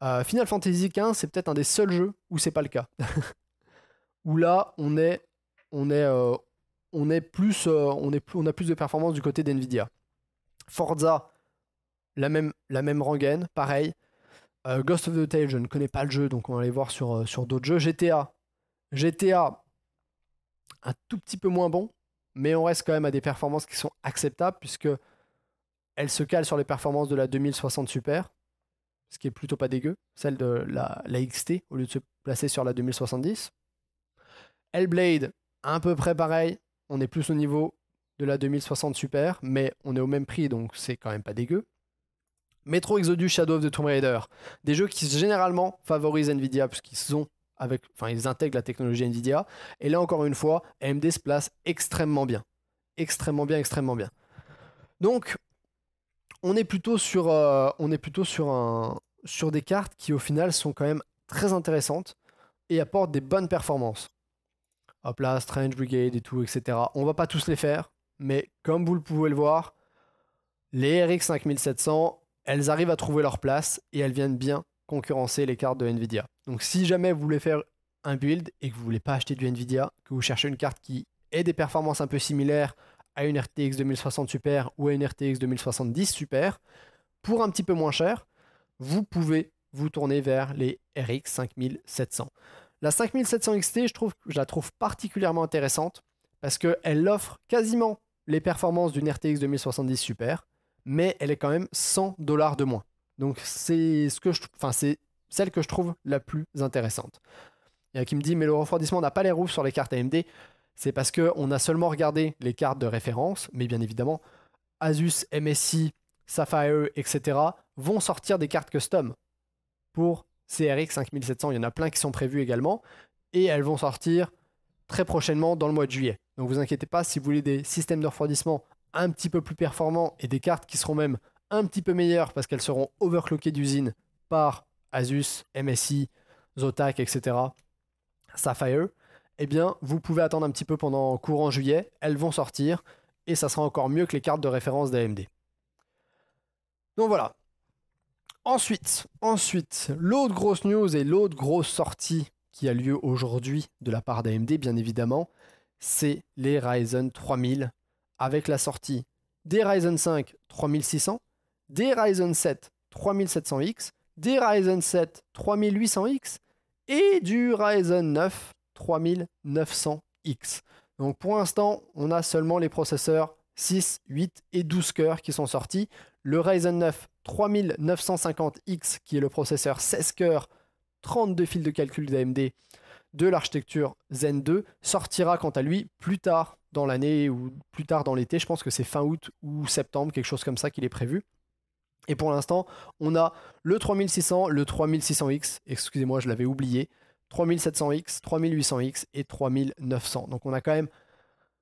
euh, Final Fantasy XV, c'est peut-être un des seuls jeux où c'est pas le cas. où là, euh, euh, on est, plus, on a plus de performance du côté d'Nvidia. Forza, la même, la même rengaine, pareil. Euh, Ghost of the Tale, je ne connais pas le jeu, donc on va aller voir sur, euh, sur d'autres jeux. GTA. GTA, un tout petit peu moins bon, mais on reste quand même à des performances qui sont acceptables, puisque elle se cale sur les performances de la 2060 Super, ce qui est plutôt pas dégueu, celle de la, la XT, au lieu de se placer sur la 2070. Hellblade, à peu près pareil, on est plus au niveau de la 2060 Super, mais on est au même prix, donc c'est quand même pas dégueu. Metro Exodus, Shadow of the Tomb Raider, des jeux qui généralement favorisent Nvidia puisqu'ils sont avec, enfin ils intègrent la technologie Nvidia. Et là encore une fois, AMD se place extrêmement bien, extrêmement bien, extrêmement bien. Donc on est plutôt sur, euh, on est plutôt sur un, sur des cartes qui au final sont quand même très intéressantes et apportent des bonnes performances. Hop là, Strange Brigade et tout, etc. On va pas tous les faire, mais comme vous le pouvez le voir, les RX 5700 elles arrivent à trouver leur place et elles viennent bien concurrencer les cartes de Nvidia. Donc si jamais vous voulez faire un build et que vous voulez pas acheter du Nvidia, que vous cherchez une carte qui ait des performances un peu similaires à une RTX 2060 Super ou à une RTX 2070 Super, pour un petit peu moins cher, vous pouvez vous tourner vers les RX 5700. La 5700 XT, je, trouve, je la trouve particulièrement intéressante parce qu'elle offre quasiment les performances d'une RTX 2070 Super, mais elle est quand même 100 dollars de moins. Donc c'est ce que je, enfin c'est celle que je trouve la plus intéressante. Il y a qui me dit mais le refroidissement n'a pas les roues sur les cartes AMD. C'est parce que on a seulement regardé les cartes de référence, mais bien évidemment Asus, MSI, Sapphire, etc. vont sortir des cartes custom pour CRX 5700. Il y en a plein qui sont prévus également et elles vont sortir très prochainement dans le mois de juillet. Donc vous inquiétez pas si vous voulez des systèmes de refroidissement un petit peu plus performants et des cartes qui seront même un petit peu meilleures parce qu'elles seront overclockées d'usine par Asus, MSI, Zotac, etc. Sapphire, eh bien, vous pouvez attendre un petit peu pendant courant juillet, elles vont sortir, et ça sera encore mieux que les cartes de référence d'AMD. Donc voilà. Ensuite, ensuite, l'autre grosse news et l'autre grosse sortie qui a lieu aujourd'hui de la part d'AMD, bien évidemment, c'est les Ryzen 3000 avec la sortie des Ryzen 5 3600, des Ryzen 7 3700X, des Ryzen 7 3800X et du Ryzen 9 3900X. Donc pour l'instant, on a seulement les processeurs 6, 8 et 12 cœurs qui sont sortis. Le Ryzen 9 3950X qui est le processeur 16 cœurs, 32 fils de calcul d'AMD de l'architecture Zen 2 sortira quant à lui plus tard dans l'année ou plus tard dans l'été. Je pense que c'est fin août ou septembre, quelque chose comme ça qu'il est prévu. Et pour l'instant, on a le 3600, le 3600X, excusez-moi, je l'avais oublié, 3700X, 3800X et 3900. Donc on a quand même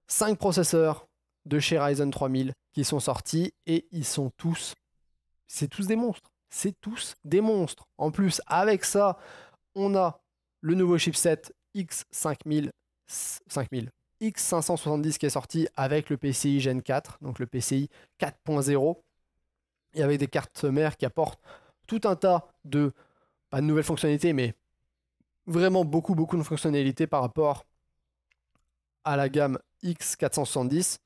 5 processeurs de chez Ryzen 3000 qui sont sortis et ils sont tous, c'est tous des monstres. C'est tous des monstres. En plus, avec ça, on a le nouveau chipset X5000, 5000, X570 qui est sorti avec le PCI Gen 4, donc le PCI 4.0, et avec des cartes mères qui apportent tout un tas de, pas de nouvelles fonctionnalités, mais vraiment beaucoup, beaucoup de fonctionnalités par rapport à la gamme X470.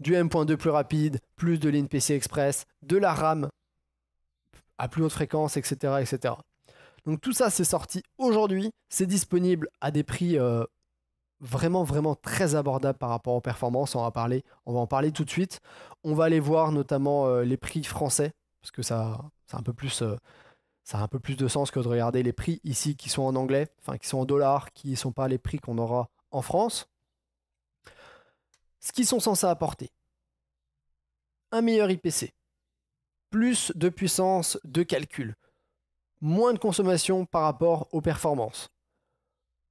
Du M.2 plus rapide, plus de lignes PC Express, de la RAM à plus haute fréquence, etc. etc. Donc tout ça, c'est sorti aujourd'hui. C'est disponible à des prix euh, vraiment vraiment très abordable par rapport aux performances. On va, parler, on va en parler tout de suite. On va aller voir notamment euh, les prix français parce que ça, c'est un peu plus euh, ça a un peu plus de sens que de regarder les prix ici qui sont en anglais, enfin qui sont en dollars, qui ne sont pas les prix qu'on aura en France. Ce qu'ils sont censés apporter un meilleur IPC, plus de puissance de calcul, moins de consommation par rapport aux performances,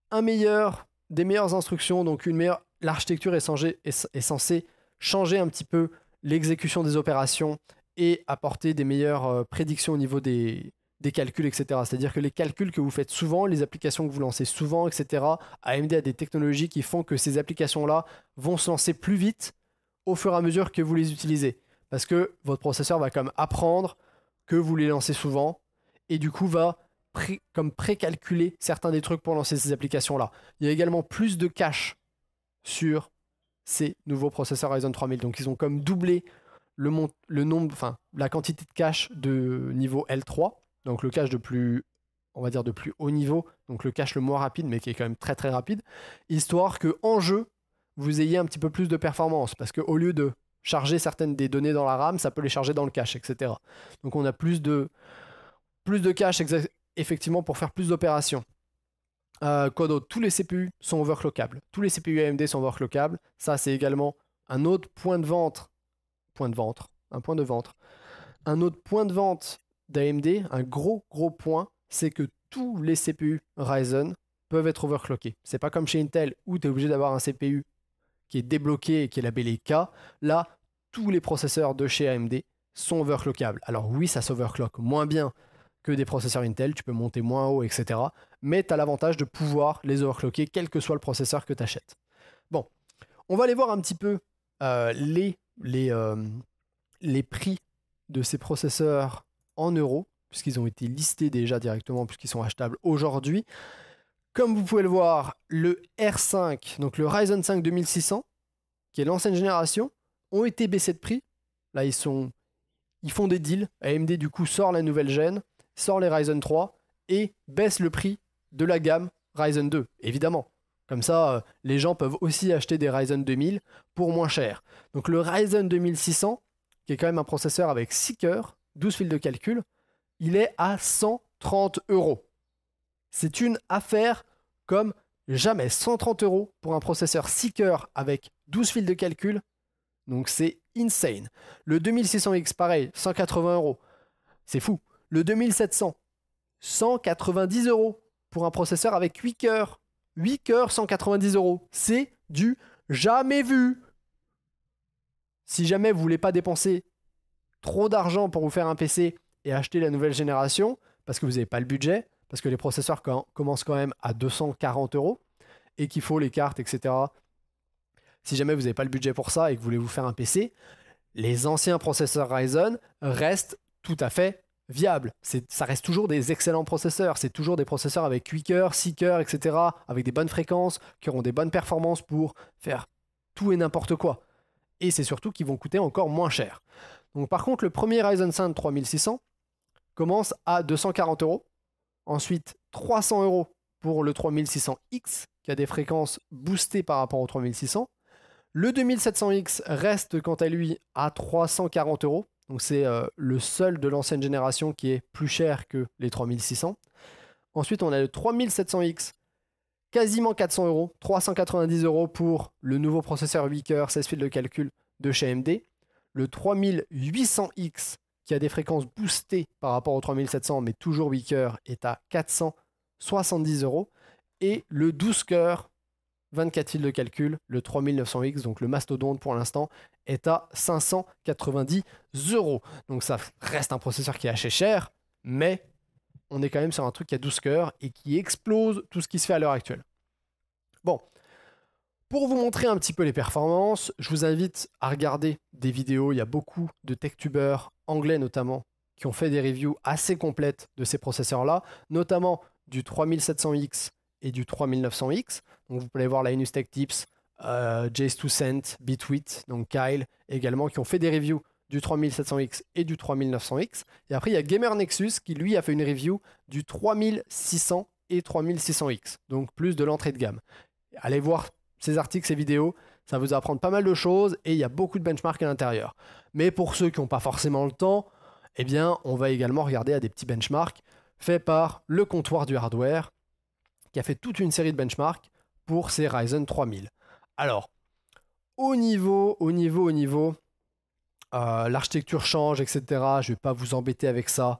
un meilleur des meilleures instructions, donc une meilleure. L'architecture est, censée, changer un petit peu l'exécution des opérations et apporter des meilleures euh, prédictions au niveau des, calculs, etc. C'est-à-dire que les calculs que vous faites souvent, les applications que vous lancez souvent, etc., AMD a des technologies qui font que ces applications-là vont se lancer plus vite au fur et à mesure que vous les utilisez. Parce que votre processeur va comme apprendre que vous les lancez souvent et du coup va pré, comme précalculer certains des trucs pour lancer ces applications-là. Il y a également plus de cache sur ces nouveaux processeurs Ryzen 3000. Donc ils ont comme doublé le, nombre, enfin la quantité de cache de niveau L3, donc le cache de plus, on va dire de plus haut niveau, donc le cache le moins rapide, mais qui est quand même très très rapide, histoire que en jeu vous ayez un petit peu plus de performance, parce qu'au lieu de charger certaines des données dans la RAM, ça peut les charger dans le cache, etc. Donc on a plus de plus de cache effectivement pour faire plus d'opérations. Euh, d'autre tous les CPU sont overclockables. Tous les CPU AMD sont overclockables. Ça, c'est également un autre point de vente. Point de Un point de Un autre point de vente d'AMD, un gros, gros point, c'est que tous les CPU Ryzen peuvent être overclockés. C'est pas comme chez Intel où tu es obligé d'avoir un CPU qui est débloqué et qui est labellé K. Là, tous les processeurs de chez AMD sont overclockables. Alors oui, ça s'overclock moins bien que des processeurs Intel, tu peux monter moins haut, etc. Mais tu as l'avantage de pouvoir les overclocker, quel que soit le processeur que tu achètes. Bon, on va aller voir un petit peu euh, les, les, euh, les prix de ces processeurs en euros, puisqu'ils ont été listés déjà directement, puisqu'ils sont achetables aujourd'hui. Comme vous pouvez le voir, le R5, donc le Ryzen 5 2600, qui est l'ancienne génération, ont été baissés de prix. Là, ils sont, ils font des deals. AMD du coup sort la nouvelle gêne sort les Ryzen 3 et baisse le prix de la gamme Ryzen 2, évidemment. Comme ça, euh, les gens peuvent aussi acheter des Ryzen 2000 pour moins cher. Donc le Ryzen 2600, qui est quand même un processeur avec 6 cœurs, 12 fils de calcul, il est à 130 euros. C'est une affaire comme jamais 130 euros pour un processeur 6 cœurs avec 12 fils de calcul. Donc c'est insane. Le 2600X, pareil, 180 euros. C'est fou. Le 2700, 190 euros pour un processeur avec 8 coeurs. 8 coeurs, 190 euros. C'est du jamais vu. Si jamais vous voulez pas dépenser trop d'argent pour vous faire un PC et acheter la nouvelle génération, parce que vous n'avez pas le budget, parce que les processeurs commencent quand même à 240 euros, et qu'il faut les cartes, etc. Si jamais vous n'avez pas le budget pour ça et que vous voulez vous faire un PC, les anciens processeurs Ryzen restent tout à fait viable. Ça reste toujours des excellents processeurs. C'est toujours des processeurs avec 8 cœurs, 6 cœurs, etc. Avec des bonnes fréquences, qui auront des bonnes performances pour faire tout et n'importe quoi. Et c'est surtout qu'ils vont coûter encore moins cher. Donc par contre, le premier Ryzen 5 3600 commence à 240 euros. Ensuite, 300 euros pour le 3600X, qui a des fréquences boostées par rapport au 3600. Le 2700X reste quant à lui à 340 euros donc c'est euh, le seul de l'ancienne génération qui est plus cher que les 3600. Ensuite, on a le 3700X, quasiment 400 euros, 390 euros pour le nouveau processeur 8 cœurs, 16 fils de calcul de chez AMD. Le 3800X, qui a des fréquences boostées par rapport au 3700, mais toujours 8 cœurs, est à 470 euros. Et le 12 cœurs 24 fils de calcul, le 3900X, donc le mastodonte pour l'instant, est à 590 euros. Donc ça reste un processeur qui est assez cher, mais on est quand même sur un truc qui a 12 cœurs et qui explose tout ce qui se fait à l'heure actuelle. Bon, pour vous montrer un petit peu les performances, je vous invite à regarder des vidéos. Il y a beaucoup de techtubers anglais notamment qui ont fait des reviews assez complètes de ces processeurs-là, notamment du 3700X, et du 3900X. Donc vous pouvez voir la Inus Tech Tips, euh, Jace cent Bitwit, donc Kyle également, qui ont fait des reviews du 3700X et du 3900X. Et après, il y a Gamer Nexus qui, lui, a fait une review du 3600 et 3600X, donc plus de l'entrée de gamme. Allez voir ces articles, ces vidéos, ça va vous apprendre pas mal de choses et il y a beaucoup de benchmarks à l'intérieur. Mais pour ceux qui n'ont pas forcément le temps, eh bien, on va également regarder à des petits benchmarks faits par le comptoir du hardware, qui a fait toute une série de benchmarks pour ces Ryzen 3000. Alors, au niveau, au niveau, au niveau, euh, l'architecture change, etc. Je ne vais pas vous embêter avec ça.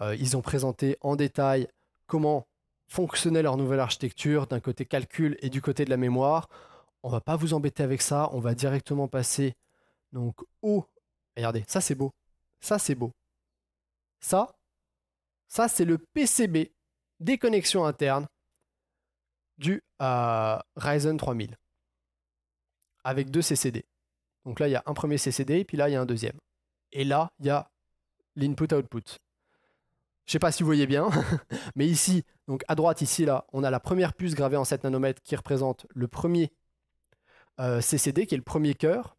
Euh, ils ont présenté en détail comment fonctionnait leur nouvelle architecture, d'un côté calcul et du côté de la mémoire. On ne va pas vous embêter avec ça, on va directement passer donc au... Regardez, ça c'est beau. Ça c'est beau. Ça, ça c'est le PCB des connexions internes du à Ryzen 3000 avec deux CCD. Donc là, il y a un premier CCD, et puis là, il y a un deuxième. Et là, il y a l'input-output. Je ne sais pas si vous voyez bien, mais ici, donc à droite, ici, là, on a la première puce gravée en 7 nanomètres qui représente le premier euh, CCD, qui est le premier cœur.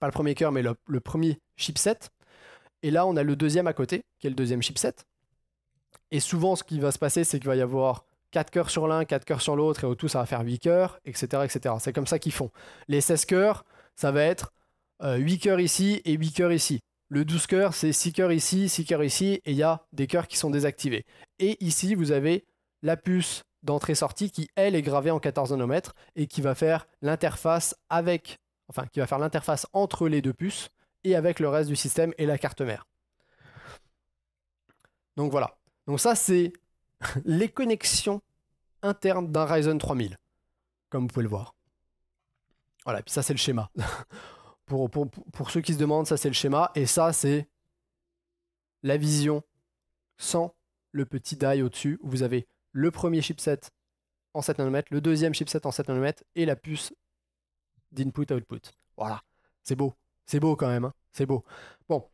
Pas le premier cœur, mais le, le premier chipset. Et là, on a le deuxième à côté, qui est le deuxième chipset. Et souvent, ce qui va se passer, c'est qu'il va y avoir 4 cœurs sur l'un, 4 cœurs sur l'autre, et au tout, ça va faire 8 cœurs, etc. etc. C'est comme ça qu'ils font. Les 16 cœurs, ça va être 8 euh, cœurs ici et 8 cœurs ici. Le 12 cœurs, c'est 6 cœurs ici, 6 cœurs ici, et il y a des cœurs qui sont désactivés. Et ici, vous avez la puce d'entrée-sortie qui, elle, est gravée en 14 nanomètres et qui va faire l'interface avec, enfin, qui va faire l'interface entre les deux puces et avec le reste du système et la carte mère. Donc voilà. Donc ça, c'est les connexions internes d'un Ryzen 3000, comme vous pouvez le voir. Voilà, et puis ça c'est le schéma. pour, pour, ceux qui se demandent, ça c'est le schéma, et ça c'est la vision sans le petit die au-dessus, où vous avez le premier chipset en 7 nanomètres, le deuxième chipset en 7 nanomètres, et la puce d'input-output. Voilà, c'est beau, c'est beau quand même, hein. c'est beau. Bon,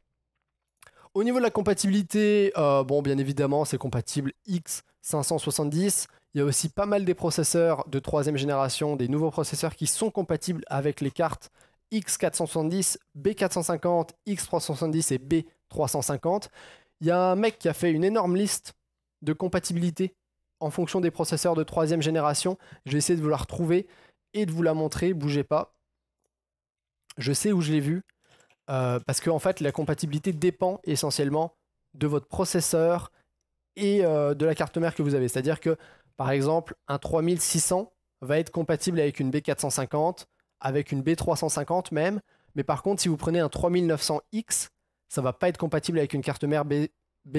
au niveau de la compatibilité, euh, bon, bien évidemment, c'est compatible X570. Il y a aussi pas mal des processeurs de troisième génération, des nouveaux processeurs qui sont compatibles avec les cartes X470, B450, X370 et B350. Il y a un mec qui a fait une énorme liste de compatibilité en fonction des processeurs de troisième génération. Je vais essayer de vous la retrouver et de vous la montrer, bougez pas. Je sais où je l'ai vue. Euh, parce que fait la compatibilité dépend essentiellement de votre processeur et euh, de la carte mère que vous avez. C'est-à-dire que par exemple un 3600 va être compatible avec une B450, avec une B350 même, mais par contre si vous prenez un 3900X, ça ne va pas être compatible avec une carte mère B,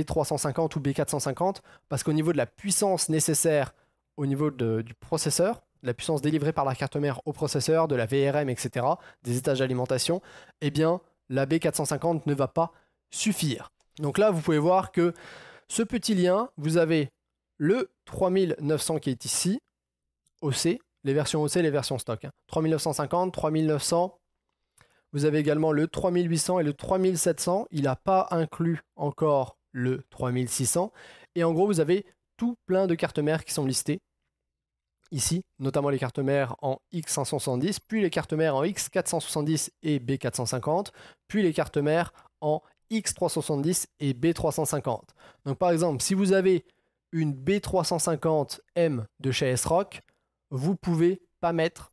350 ou B450 parce qu'au niveau de la puissance nécessaire au niveau du processeur, la puissance délivrée par la carte mère au processeur, de la VRM, etc., des étages d'alimentation, eh bien, la B450 ne va pas suffire. Donc là, vous pouvez voir que ce petit lien, vous avez le 3900 qui est ici, OC, les versions OC, les versions stock. 3950, hein. 3900. Vous avez également le 3800 et le 3700. Il n'a pas inclus encore le 3600. Et en gros, vous avez tout plein de cartes mères qui sont listées ici, notamment les cartes mères en X570, puis les cartes mères en X470 et B450, puis les cartes mères en X370 et B350. Donc par exemple, si vous avez une B350M de chez S-Rock, vous pouvez pas mettre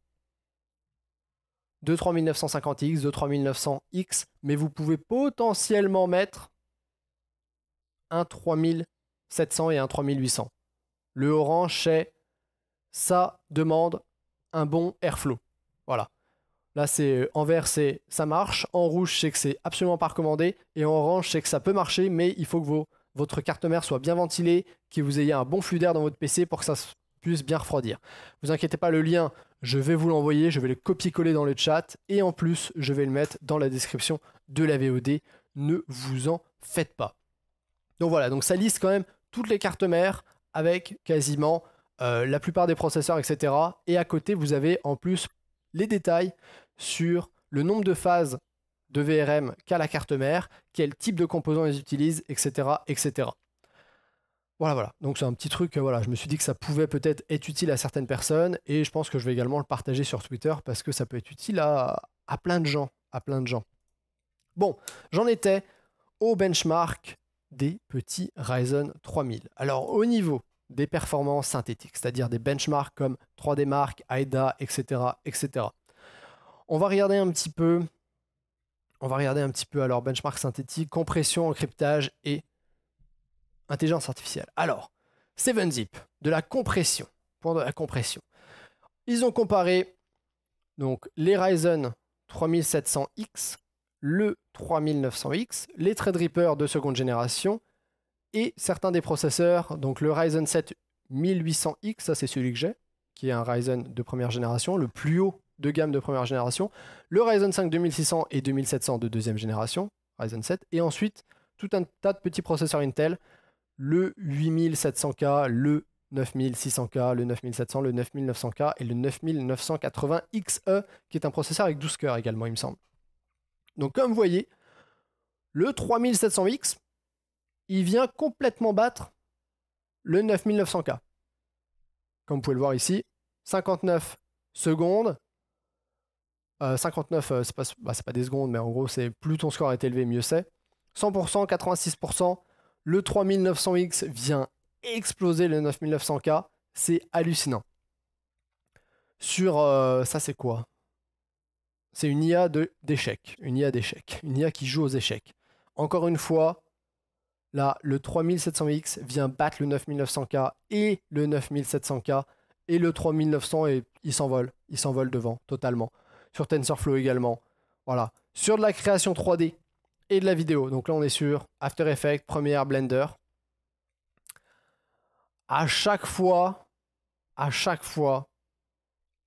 2 3950X, de 3900X, mais vous pouvez potentiellement mettre un 3700 et un 3800. Le orange, chez ça demande un bon airflow. Voilà. Là, c'est euh, en vert, c'est ça marche. En rouge, c'est que c'est absolument pas recommandé. Et en orange, c'est que ça peut marcher, mais il faut que votre carte mère soit bien ventilée, que vous ayez un bon flux d'air dans votre PC pour que ça puisse bien refroidir. Vous inquiétez pas, le lien, je vais vous l'envoyer, je vais le copier-coller dans le chat. Et en plus, je vais le mettre dans la description de la VOD. Ne vous en faites pas. Donc voilà, donc ça liste quand même toutes les cartes mères avec quasiment euh, la plupart des processeurs, etc. Et à côté, vous avez en plus les détails sur le nombre de phases de VRM qu'a la carte mère, quel type de composants ils utilisent, etc. etc. Voilà, voilà. Donc c'est un petit truc, euh, voilà, je me suis dit que ça pouvait peut-être être utile à certaines personnes, et je pense que je vais également le partager sur Twitter parce que ça peut être utile à, plein de gens. À plein de gens. Bon, j'en étais au benchmark des petits Ryzen 3000. Alors au niveau des performances synthétiques, c'est-à-dire des benchmarks comme 3D Mark, AIDA, etc., etc. On va regarder un petit peu, on va regarder un petit peu alors benchmark synthétique, compression, encryptage et intelligence artificielle. Alors, 7-Zip, de la compression, point de la compression. Ils ont comparé donc les Ryzen 3700X, le 3900X, les Threadripper de seconde génération et certains des processeurs, donc le Ryzen 7 1800X, ça c'est celui que j'ai, qui est un Ryzen de première génération, le plus haut de gamme de première génération, le Ryzen 5 2600 et 2700 de deuxième génération, Ryzen 7, et ensuite tout un tas de petits processeurs Intel, le 8700K, le 9600K, le 9700, le 9900K et le 9980XE, e, qui est un processeur avec 12 cœurs également, il me semble. Donc comme vous voyez, le 3700X, il vient complètement battre le 9900K. Comme vous pouvez le voir ici, 59 secondes. 59, euh, euh, bah, c'est pas, des secondes, mais en gros, c'est plus ton score est élevé, mieux c'est. 100%, 86%. Le 3900X vient exploser le 9900K. C'est hallucinant. Sur. Euh, ça, c'est quoi C'est une IA d'échecs. Une IA d'échecs. Une IA qui joue aux échecs. Encore une fois, Là, le 3700X vient battre le 9900K et le 9700K et le 3900 et il s'envole. Il s'envole devant totalement. Sur TensorFlow également. Voilà. Sur de la création 3D et de la vidéo. Donc là, on est sur After Effects, Premiere, Blender. À chaque fois, à chaque fois,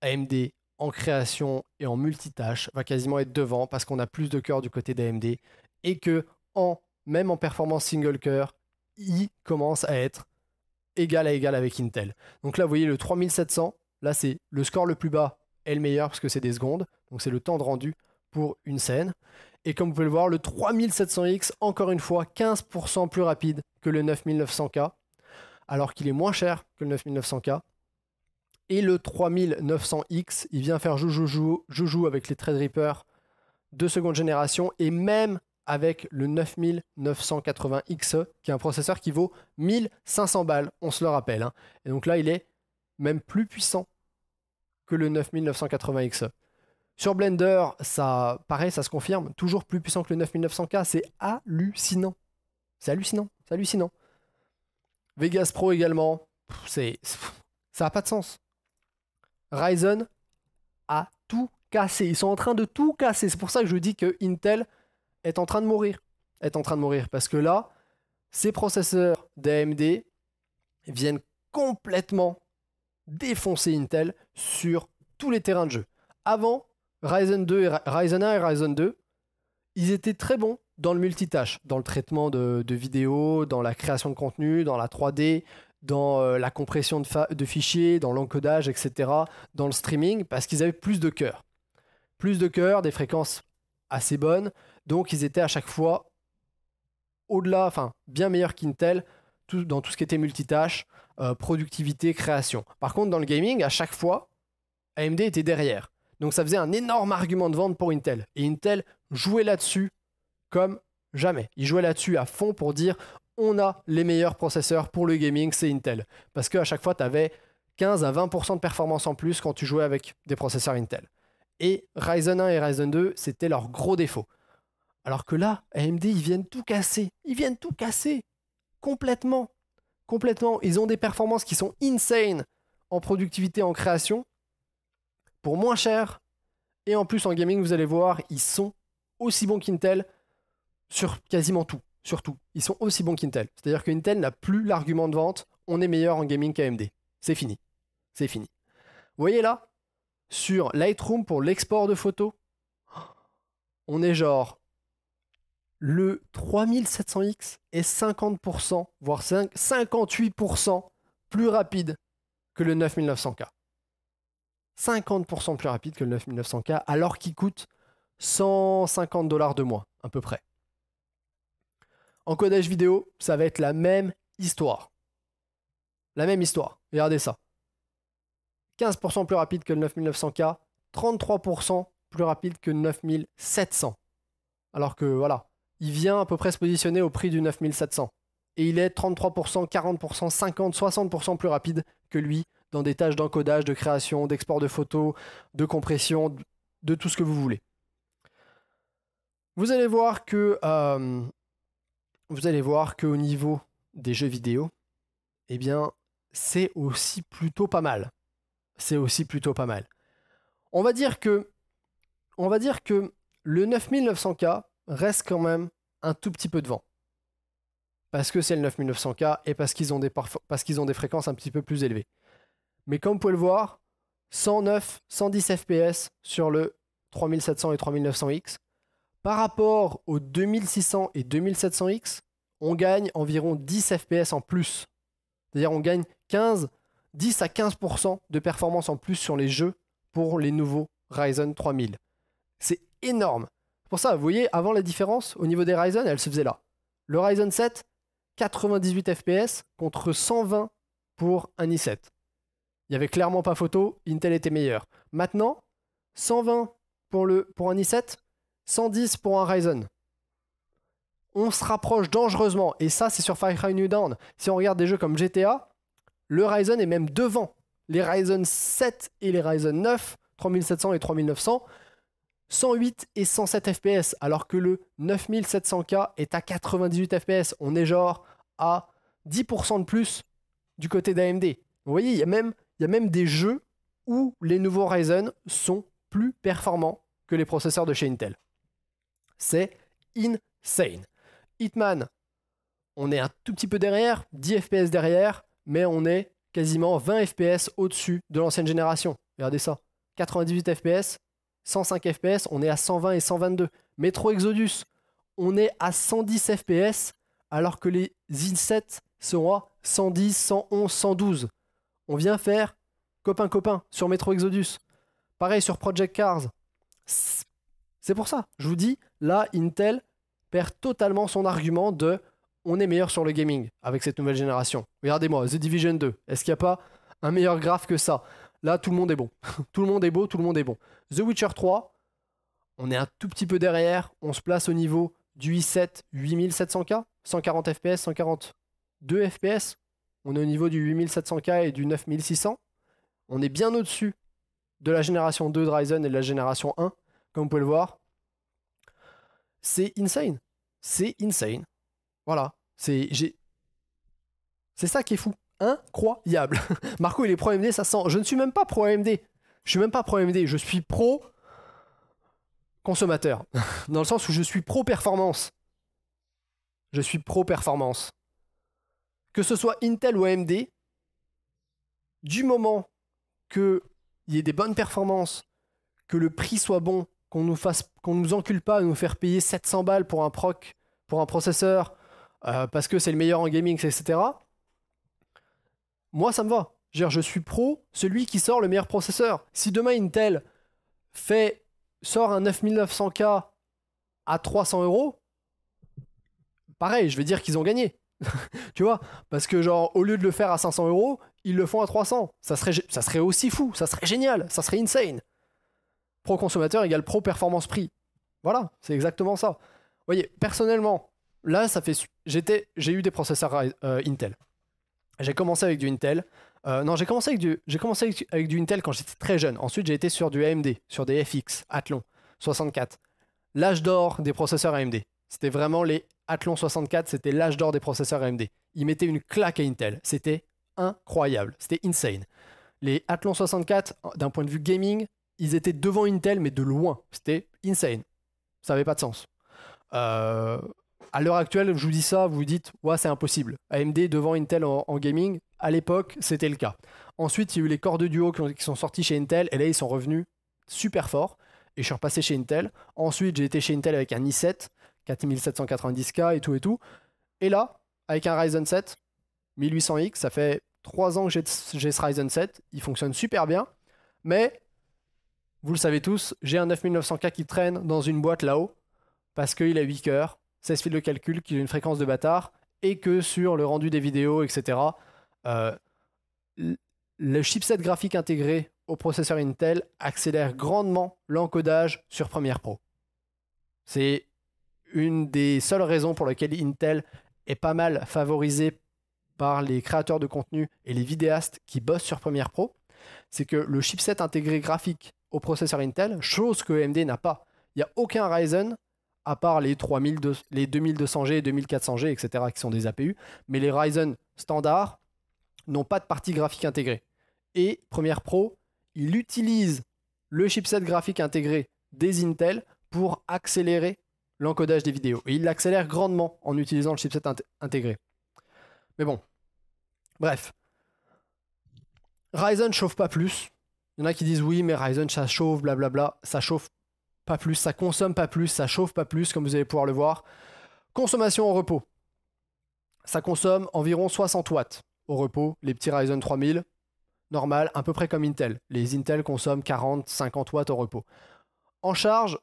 AMD en création et en multitâche va quasiment être devant parce qu'on a plus de cœur du côté d'AMD et que en même en performance single core, il commence à être égal à égal avec Intel. Donc là, vous voyez le 3700, là c'est le score le plus bas et le meilleur parce que c'est des secondes, donc c'est le temps de rendu pour une scène. Et comme vous pouvez le voir, le 3700X, encore une fois, 15% plus rapide que le 9900K, alors qu'il est moins cher que le 9900K. Et le 3900X, il vient faire joujou, joujou avec les Threadripper de seconde génération et même avec le 9980 xe qui est un processeur qui vaut 1500 balles, on se le rappelle. Hein. Et donc là, il est même plus puissant que le 9980X. Sur Blender, ça paraît, ça se confirme, toujours plus puissant que le 9900K, c'est hallucinant. C'est hallucinant, c'est hallucinant. Vegas Pro également, c'est ça n'a pas de sens. Ryzen a tout cassé, ils sont en train de tout casser. C'est pour ça que je dis que Intel est en train de mourir. Est en train de mourir parce que là, ces processeurs d'AMD viennent complètement défoncer Intel sur tous les terrains de jeu. Avant, Ryzen 2 et Ryzen 1 et Ryzen 2, ils étaient très bons dans le multitâche, dans le traitement de, vidéos, dans la création de contenu, dans la 3D, dans euh, la compression de, de fichiers, dans l'encodage, etc., dans le streaming, parce qu'ils avaient plus de cœur. Plus de cœur, des fréquences assez bonnes, donc ils étaient à chaque fois au-delà, enfin bien meilleurs qu'Intel dans tout ce qui était multitâche, euh, productivité, création. Par contre, dans le gaming, à chaque fois, AMD était derrière. Donc ça faisait un énorme argument de vente pour Intel. Et Intel jouait là-dessus comme jamais. Ils jouaient là-dessus à fond pour dire on a les meilleurs processeurs pour le gaming, c'est Intel. Parce qu'à chaque fois, tu avais 15 à 20% de performance en plus quand tu jouais avec des processeurs Intel. Et Ryzen 1 et Ryzen 2, c'était leur gros défaut. Alors que là, AMD, ils viennent tout casser. Ils viennent tout casser. Complètement. Complètement. Ils ont des performances qui sont insane en productivité, en création, pour moins cher. Et en plus, en gaming, vous allez voir, ils sont aussi bons qu'Intel sur quasiment tout. Surtout, ils sont aussi bons qu'Intel. C'est-à-dire qu'Intel n'a plus l'argument de vente, on est meilleur en gaming qu'AMD. C'est fini. C'est fini. Vous voyez là, sur Lightroom pour l'export de photos, on est genre le 3700X est 50%, voire 58% plus rapide que le 9900K. 50% plus rapide que le 9900K, alors qu'il coûte 150 dollars de moins, à peu près. En codage vidéo, ça va être la même histoire. La même histoire. Regardez ça. 15% plus rapide que le 9900K, 33% plus rapide que le 9700. Alors que voilà, il vient à peu près se positionner au prix du 9700. Et il est 33%, 40%, 50%, 60% plus rapide que lui dans des tâches d'encodage, de création, d'export de photos, de compression, de tout ce que vous voulez. Vous allez voir que euh, vous allez voir qu'au niveau des jeux vidéo, eh bien, c'est aussi plutôt pas mal. C'est aussi plutôt pas mal. On va dire que on va dire que le 9900K reste quand même un tout petit peu devant. Parce que c'est le 9900K et parce qu'ils ont, des ont des fréquences un petit peu plus élevées. Mais comme vous pouvez le voir, 109, 110 FPS sur le 3700 et 3900X. Par rapport aux 2600 et 2700X, on gagne environ 10 FPS en plus. C'est-à-dire on gagne 15, 10 à 15% de performance en plus sur les jeux pour les nouveaux Ryzen 3000. C'est énorme. Pour ça, vous voyez, avant la différence, au niveau des Ryzen, elle se faisait là. Le Ryzen 7, 98 FPS contre 120 pour un i7. Il n'y avait clairement pas photo, Intel était meilleur. Maintenant, 120 pour, le, pour un i7, 110 pour un Ryzen. On se rapproche dangereusement, et ça c'est sur Firefly New Dawn. Si on regarde des jeux comme GTA, le Ryzen est même devant. Les Ryzen 7 et les Ryzen 9, 3700 et 3900, 108 et 107 FPS, alors que le 9700K est à 98 FPS. On est genre à 10% de plus du côté d'AMD. Vous voyez, il y, a même, y a même des jeux où les nouveaux Ryzen sont plus performants que les processeurs de chez Intel. C'est insane. Hitman, on est un tout petit peu derrière, 10 FPS derrière, mais on est quasiment 20 FPS au-dessus de l'ancienne génération. Regardez ça. 98 FPS, 105 FPS, on est à 120 et 122. Metro Exodus, on est à 110 FPS, alors que les insets sont à 110, 111, 112. On vient faire copain-copain sur Metro Exodus. Pareil sur Project Cars. C'est pour ça, je vous dis, là, Intel perd totalement son argument de on est meilleur sur le gaming avec cette nouvelle génération. Regardez-moi, The Division 2, est-ce qu'il n'y a pas un meilleur graphe que ça Là, tout le monde est bon. tout le monde est beau, tout le monde est bon. The Witcher 3, on est un tout petit peu derrière. On se place au niveau du i7 8700K, 140 FPS, 142 FPS. On est au niveau du 8700K et du 9600. On est bien au-dessus de la génération 2 de Ryzen et de la génération 1, comme vous pouvez le voir. C'est insane. C'est insane. Voilà. C'est ça qui est fou incroyable. Marco, il est pro AMD, ça sent. Je ne suis même pas pro AMD. Je suis même pas pro AMD. Je suis pro consommateur. Dans le sens où je suis pro performance. Je suis pro performance. Que ce soit Intel ou AMD, du moment qu'il y ait des bonnes performances, que le prix soit bon, qu'on nous fasse, qu'on nous encule pas à nous faire payer 700 balles pour un proc, pour un processeur, euh, parce que c'est le meilleur en gaming, etc moi ça me va. je suis pro, celui qui sort le meilleur processeur. Si demain Intel fait, sort un 9900K à 300 euros, pareil, je vais dire qu'ils ont gagné. tu vois Parce que, genre, au lieu de le faire à 500 euros, ils le font à 300. Ça serait, ça serait aussi fou, ça serait génial, ça serait insane. Pro consommateur égale pro performance prix. Voilà, c'est exactement ça. voyez, personnellement, là, ça fait. J'étais, j'ai eu des processeurs euh, Intel. J'ai commencé avec du Intel. Euh, non, j'ai commencé, avec du, commencé avec, avec, du Intel quand j'étais très jeune. Ensuite, j'ai été sur du AMD, sur des FX, Athlon 64. L'âge d'or des processeurs AMD. C'était vraiment les Athlon 64, c'était l'âge d'or des processeurs AMD. Ils mettaient une claque à Intel. C'était incroyable. C'était insane. Les Athlon 64, d'un point de vue gaming, ils étaient devant Intel, mais de loin. C'était insane. Ça n'avait pas de sens. Euh, à l'heure actuelle, je vous dis ça, vous vous dites, ouais, c'est impossible. AMD devant Intel en, gaming, à l'époque, c'était le cas. Ensuite, il y a eu les cordes de duo qui, sont sortis chez Intel, et là, ils sont revenus super forts. Et je suis repassé chez Intel. Ensuite, j'ai été chez Intel avec un i7, 4790K et tout et tout. Et là, avec un Ryzen 7, 1800X, ça fait 3 ans que j'ai ce Ryzen 7. Il fonctionne super bien. Mais, vous le savez tous, j'ai un 9900K qui traîne dans une boîte là-haut, parce qu'il a 8 cœurs, 16 fils de calcul, qui a une fréquence de bâtard, et que sur le rendu des vidéos, etc., euh, le chipset graphique intégré au processeur Intel accélère grandement l'encodage sur Premiere Pro. C'est une des seules raisons pour lesquelles Intel est pas mal favorisé par les créateurs de contenu et les vidéastes qui bossent sur Premiere Pro, c'est que le chipset intégré graphique au processeur Intel, chose que AMD n'a pas. Il n'y a aucun Ryzen à part les, les 2200G et 2400G, etc., qui sont des APU, mais les Ryzen standard n'ont pas de partie graphique intégrée. Et Premiere Pro, il utilise le chipset graphique intégré des Intel pour accélérer l'encodage des vidéos. Et il l'accélère grandement en utilisant le chipset intégré. Mais bon, bref. Ryzen chauffe pas plus. Il y en a qui disent oui, mais Ryzen ça chauffe, blablabla. Ça chauffe plus, ça consomme pas plus, ça chauffe pas plus, comme vous allez pouvoir le voir. Consommation au repos. Ça consomme environ 60 watts au repos, les petits Ryzen 3000, normal, à peu près comme Intel. Les Intel consomment 40-50 watts au repos. En charge,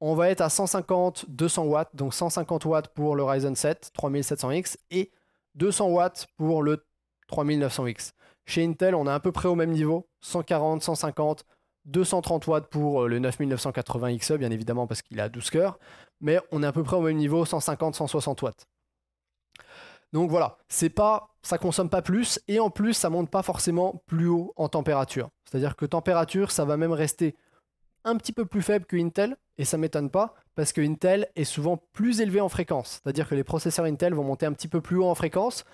on va être à 150-200 watts, donc 150 watts pour le Ryzen 7 3700X et 200 watts pour le 3900X. Chez Intel, on est à peu près au même niveau, 140, 150, 230 watts pour euh, le 9980X, bien évidemment, parce qu'il a 12 cœurs, mais on est à peu près au même niveau, 150-160 watts. Donc voilà, c'est pas, ça consomme pas plus, et en plus, ça monte pas forcément plus haut en température. C'est-à-dire que température, ça va même rester un petit peu plus faible que Intel, et ça m'étonne pas, parce que Intel est souvent plus élevé en fréquence. C'est-à-dire que les processeurs Intel vont monter un petit peu plus haut en fréquence,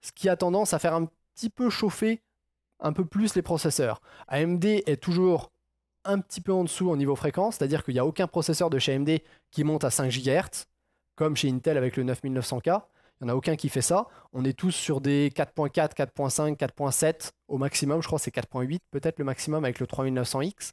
ce qui a tendance à faire un petit peu chauffer un peu plus les processeurs. AMD est toujours un petit peu en dessous au niveau fréquence, c'est-à-dire qu'il n'y a aucun processeur de chez AMD qui monte à 5 GHz, comme chez Intel avec le 9900K. Il n'y en a aucun qui fait ça. On est tous sur des 4.4, 4.5, 4.7 au maximum. Je crois c'est 4.8 peut-être le maximum avec le 3900X.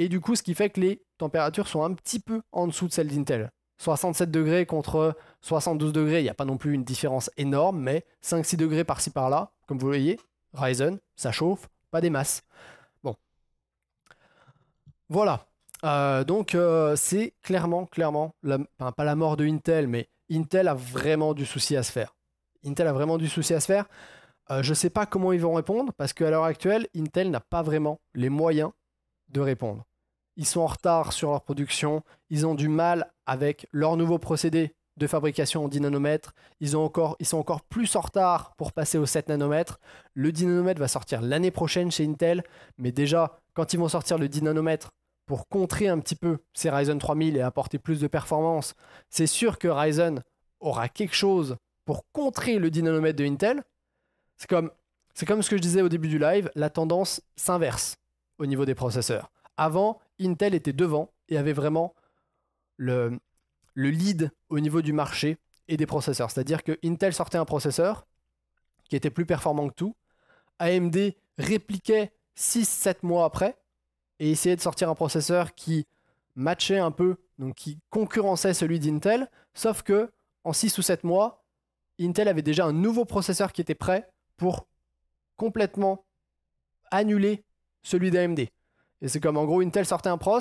Et du coup, ce qui fait que les températures sont un petit peu en dessous de celles d'Intel. 67 degrés contre 72 degrés, il n'y a pas non plus une différence énorme, mais 5-6 degrés par-ci par-là, comme vous voyez, Ryzen, ça chauffe, pas des masses. Voilà. Euh, donc euh, c'est clairement, clairement, pas la mort de Intel, mais Intel a vraiment du souci à se faire. Intel a vraiment du souci à se faire. Euh, je ne sais pas comment ils vont répondre, parce qu'à l'heure actuelle, Intel n'a pas vraiment les moyens de répondre. Ils sont en retard sur leur production, ils ont du mal avec leur nouveau procédé de fabrication en 10 nanomètres, ils, sont encore plus en retard pour passer aux 7 nanomètres. Le 10 nanomètres va sortir l'année prochaine chez Intel, mais déjà, quand ils vont sortir le 10 nanomètres pour contrer un petit peu ces Ryzen 3000 et apporter plus de performance, c'est sûr que Ryzen aura quelque chose pour contrer le 10 de Intel. C'est comme, c'est comme ce que je disais au début du live, la tendance s'inverse au niveau des processeurs. Avant, Intel était devant et avait vraiment le, le lead au niveau du marché et des processeurs. C'est-à-dire que Intel sortait un processeur qui était plus performant que tout. AMD répliquait 6-7 mois après et essayer de sortir un processeur qui matchait un peu, donc qui concurrençait celui d'Intel, sauf que en 6 ou 7 mois, Intel avait déjà un nouveau processeur qui était prêt pour complètement annuler celui d'AMD. Et c'est comme en gros Intel sortait un pros,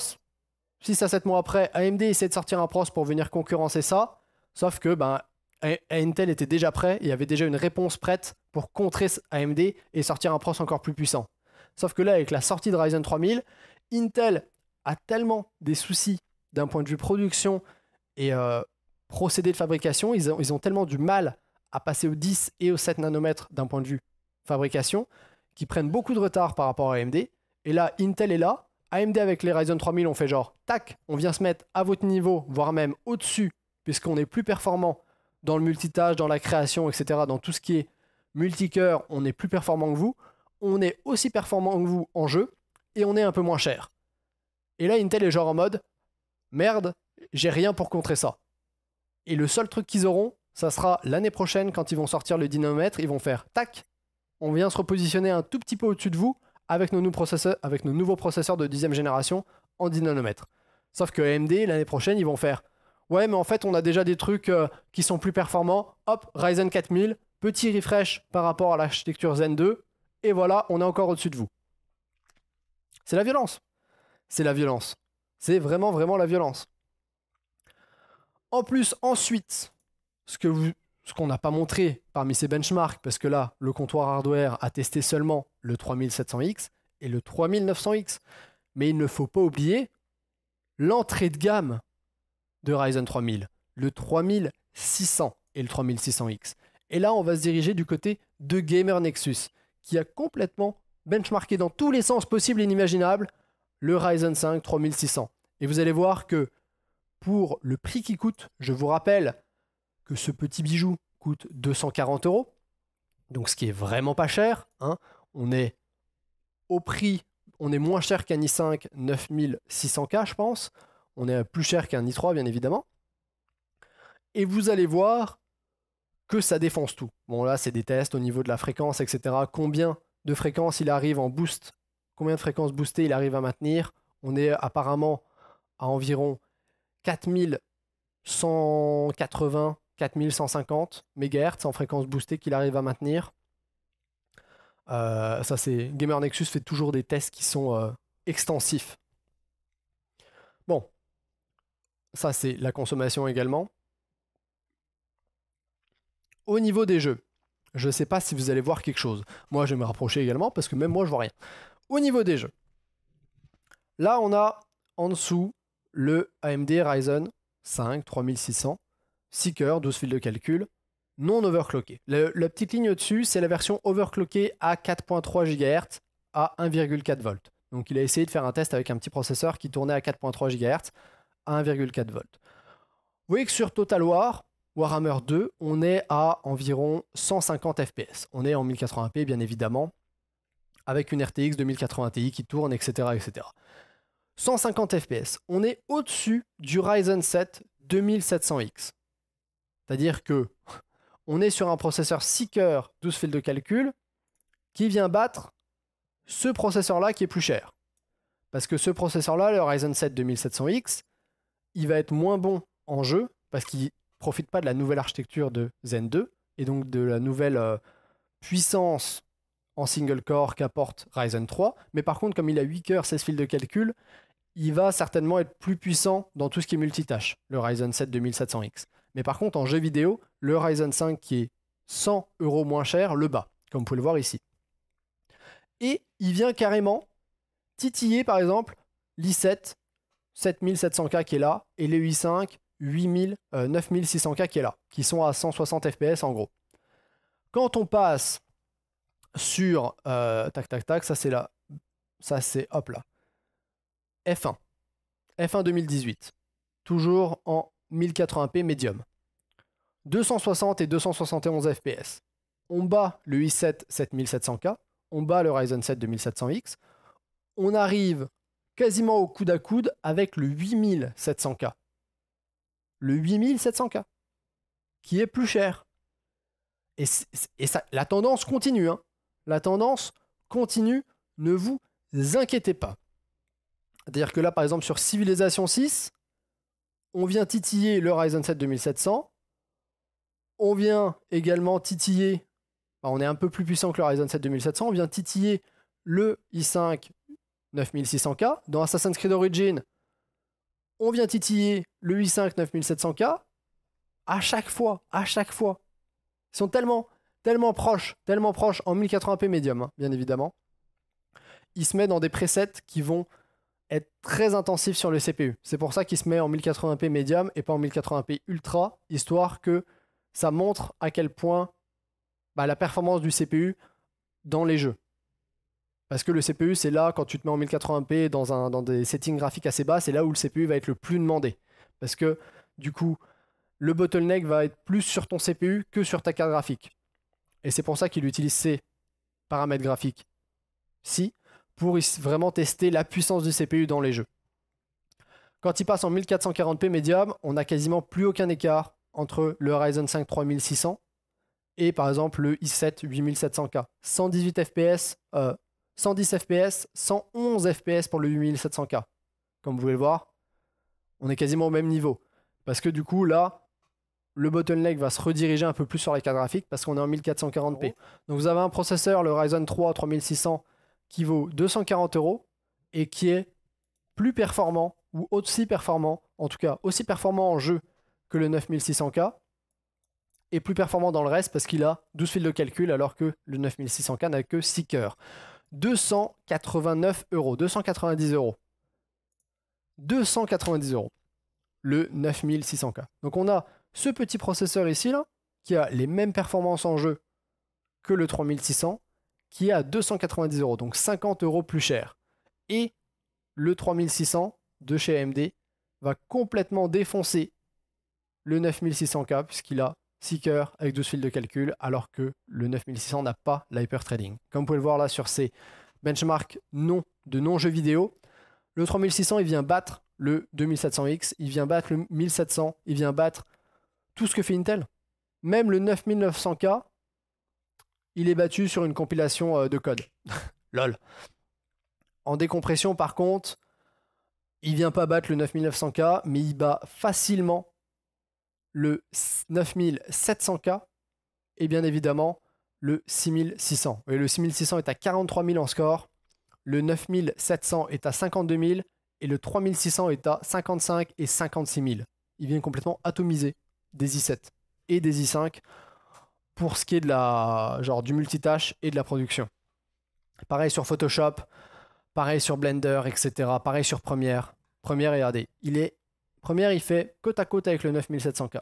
6 à 7 mois après, AMD essayait de sortir un pros pour venir concurrencer ça, sauf que ben, Intel était déjà prêt il y avait déjà une réponse prête pour contrer AMD et sortir un pros encore plus puissant. Sauf que là, avec la sortie de Ryzen 3000, Intel a tellement des soucis d'un point de vue production et euh, procédé de fabrication, ils ont, ils ont, tellement du mal à passer au 10 et au 7 nanomètres d'un point de vue fabrication, qu'ils prennent beaucoup de retard par rapport à AMD. Et là, Intel est là. AMD avec les Ryzen 3000, on fait genre, tac, on vient se mettre à votre niveau, voire même au-dessus, puisqu'on est plus performant dans le multitâche, dans la création, etc., dans tout ce qui est multicœur, on est plus performant que vous on est aussi performant que vous en jeu et on est un peu moins cher. Et là, Intel est genre en mode merde, j'ai rien pour contrer ça. Et le seul truc qu'ils auront, ça sera l'année prochaine quand ils vont sortir le dynamomètre, ils vont faire tac, on vient se repositionner un tout petit peu au-dessus de vous avec nos, nouveaux processeurs de 10 génération en 10 Sauf que AMD, l'année prochaine, ils vont faire Ouais, mais en fait, on a déjà des trucs euh, qui sont plus performants. Hop, Ryzen 4000, petit refresh par rapport à l'architecture Zen 2, et voilà, on est encore au-dessus de vous. C'est la violence. C'est la violence. C'est vraiment, vraiment la violence. En plus, ensuite, ce que ce qu'on n'a pas montré parmi ces benchmarks, parce que là, le comptoir hardware a testé seulement le 3700X et le 3900X. Mais il ne faut pas oublier l'entrée de gamme de Ryzen 3000, le 3600 et le 3600X. Et là, on va se diriger du côté de Gamer Nexus, qui a complètement benchmarké dans tous les sens possibles et inimaginables le Ryzen 5 3600. Et vous allez voir que pour le prix qui coûte, je vous rappelle que ce petit bijou coûte 240 euros, donc ce qui est vraiment pas cher. Hein. On est au prix, on est moins cher qu'un i5 9600K, je pense. On est plus cher qu'un i3, bien évidemment. Et vous allez voir que ça défonce tout. Bon, là, c'est des tests au niveau de la fréquence, etc. Combien de fréquences il arrive en boost Combien de fréquences boostées il arrive à maintenir On est apparemment à environ 4180, 4150 MHz en fréquence boostée qu'il arrive à maintenir. Euh, ça, c'est Gamer Nexus fait toujours des tests qui sont euh, extensifs. Bon, ça c'est la consommation également. Au niveau des jeux, je ne sais pas si vous allez voir quelque chose. Moi, je vais me rapprocher également parce que même moi, je vois rien. Au niveau des jeux, là, on a en dessous le AMD Ryzen 5 3600, 6 12 fils de calcul, non overclocké. la petite ligne au-dessus, c'est la version overclockée à 4.3 GHz à 1,4 V. Donc il a essayé de faire un test avec un petit processeur qui tournait à 4.3 GHz à 1,4 V. Vous voyez que sur Total War, Warhammer 2, on est à environ 150 FPS. On est en 1080p, bien évidemment, avec une RTX 2080 Ti qui tourne, etc. etc. 150 FPS. On est au-dessus du Ryzen 7 2700X. C'est-à-dire que on est sur un processeur 6 cœurs, 12 fils de calcul, qui vient battre ce processeur-là qui est plus cher. Parce que ce processeur-là, le Ryzen 7 2700X, il va être moins bon en jeu, parce qu'il profite pas de la nouvelle architecture de Zen 2 et donc de la nouvelle euh, puissance en single core qu'apporte Ryzen 3. Mais par contre, comme il a 8 cœurs, 16 fils de calcul, il va certainement être plus puissant dans tout ce qui est multitâche, le Ryzen 7 2700X. Mais par contre, en jeu vidéo, le Ryzen 5 qui est 100 euros moins cher, le bas, comme vous pouvez le voir ici. Et il vient carrément titiller, par exemple, l'i7, 7700K qui est là, et les i5, 8000, 9600K euh, qui est là, qui sont à 160 FPS en gros. Quand on passe sur, euh, tac tac tac, ça c'est là, ça c'est, hop là, F1, F1 2018, toujours en 1080p médium, 260 et 271 FPS. On bat le i7 7700K, on bat le Ryzen 7 2700X, on arrive quasiment au coude à coude avec le 8700K le 8700K, qui est plus cher. Et, ça, la tendance continue. Hein. La tendance continue, ne vous inquiétez pas. C'est-à-dire que là, par exemple, sur Civilization 6, on vient titiller le Ryzen 7 2700. On vient également titiller, on est un peu plus puissant que le Ryzen 7 2700, on vient titiller le i5 9600K. Dans Assassin's Creed Origins, on vient titiller le 8.5 9700K à chaque fois, à chaque fois. Ils sont tellement, tellement proches, tellement proches en 1080p médium, hein, bien évidemment. Il se met dans des presets qui vont être très intensifs sur le CPU. C'est pour ça qu'il se met en 1080p médium et pas en 1080p ultra, histoire que ça montre à quel point bah, la performance du CPU dans les jeux. Parce que le CPU, c'est là, quand tu te mets en 1080p dans, un, dans des settings graphiques assez bas, c'est là où le CPU va être le plus demandé. Parce que, du coup, le bottleneck va être plus sur ton CPU que sur ta carte graphique. Et c'est pour ça qu'il utilise ces paramètres graphiques. Si, pour vraiment tester la puissance du CPU dans les jeux. Quand il passe en 1440p médium, on n'a quasiment plus aucun écart entre le Ryzen 5 3600 et par exemple le i7 8700K. 118 FPS, 110 FPS, 111 FPS pour le 8700K. Comme vous pouvez le voir, on est quasiment au même niveau. Parce que du coup, là, le bottleneck va se rediriger un peu plus sur les cartes graphiques parce qu'on est en 1440p. Ah Donc vous avez un processeur, le Ryzen 3 3600, qui vaut 240 euros et qui est plus performant ou aussi performant, en tout cas aussi performant en jeu que le 9600K et plus performant dans le reste parce qu'il a 12 fils de calcul alors que le 9600K n'a que 6 cœurs. 289 euros, 290 euros. 290 euros. Le 9600K. Donc on a ce petit processeur ici, là, qui a les mêmes performances en jeu que le 3600, qui est à 290 euros, donc 50 euros plus cher. Et le 3600 de chez AMD va complètement défoncer le 9600K, puisqu'il a Ticker avec 12 fils de calcul, alors que le 9600 n'a pas l'hyper trading. Comme vous pouvez le voir là sur ces benchmarks non de non-jeux vidéo, le 3600 il vient battre le 2700X, il vient battre le 1700, il vient battre tout ce que fait Intel. Même le 9900K, il est battu sur une compilation euh, de code. Lol. En décompression, par contre, il vient pas battre le 9900K, mais il bat facilement le 9700K et bien évidemment le 6600. Et le 6600 est à 43 000 en score, le 9700 est à 52 000 et le 3600 est à 55 et 56 000. Il vient complètement atomiser des i7 et des i5 pour ce qui est de la, genre, du multitâche et de la production. Pareil sur Photoshop, pareil sur Blender, etc. Pareil sur Premiere, Premiere regardez, Il est Première, il fait côte à côte avec le 9700K.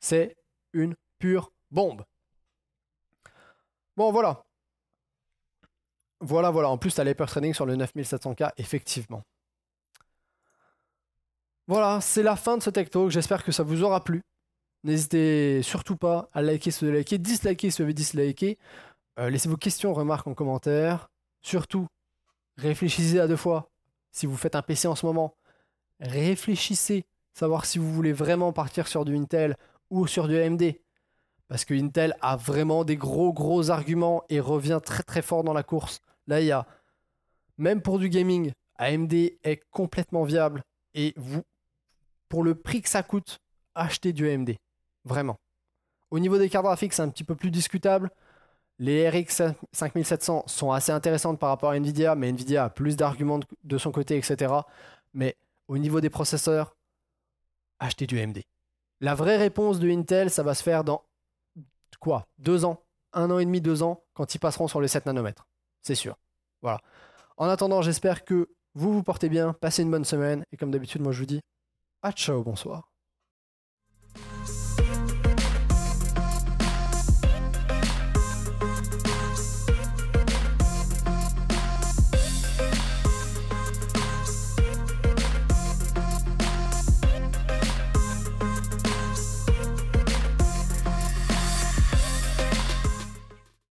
C'est une pure bombe. Bon, voilà. Voilà, voilà. En plus, tu as Training sur le 9700K, effectivement. Voilà, c'est la fin de ce Tech Talk. J'espère que ça vous aura plu. N'hésitez surtout pas à liker se liker, disliker se disliker. Euh, laissez vos questions, remarques en commentaire. Surtout, réfléchissez à deux fois. Si vous faites un PC en ce moment, réfléchissez, savoir si vous voulez vraiment partir sur du Intel ou sur du AMD. Parce que Intel a vraiment des gros gros arguments et revient très très fort dans la course. Là, il y a, même pour du gaming, AMD est complètement viable et vous, pour le prix que ça coûte, achetez du AMD. Vraiment. Au niveau des cartes graphiques, c'est un petit peu plus discutable. Les RX 5700 sont assez intéressantes par rapport à Nvidia, mais Nvidia a plus d'arguments de son côté, etc. Mais au niveau des processeurs, achetez du AMD. La vraie réponse de Intel, ça va se faire dans quoi Deux ans, un an et demi, deux ans, quand ils passeront sur les 7 nanomètres. C'est sûr. Voilà. En attendant, j'espère que vous vous portez bien, passez une bonne semaine, et comme d'habitude, moi je vous dis à ciao, bonsoir.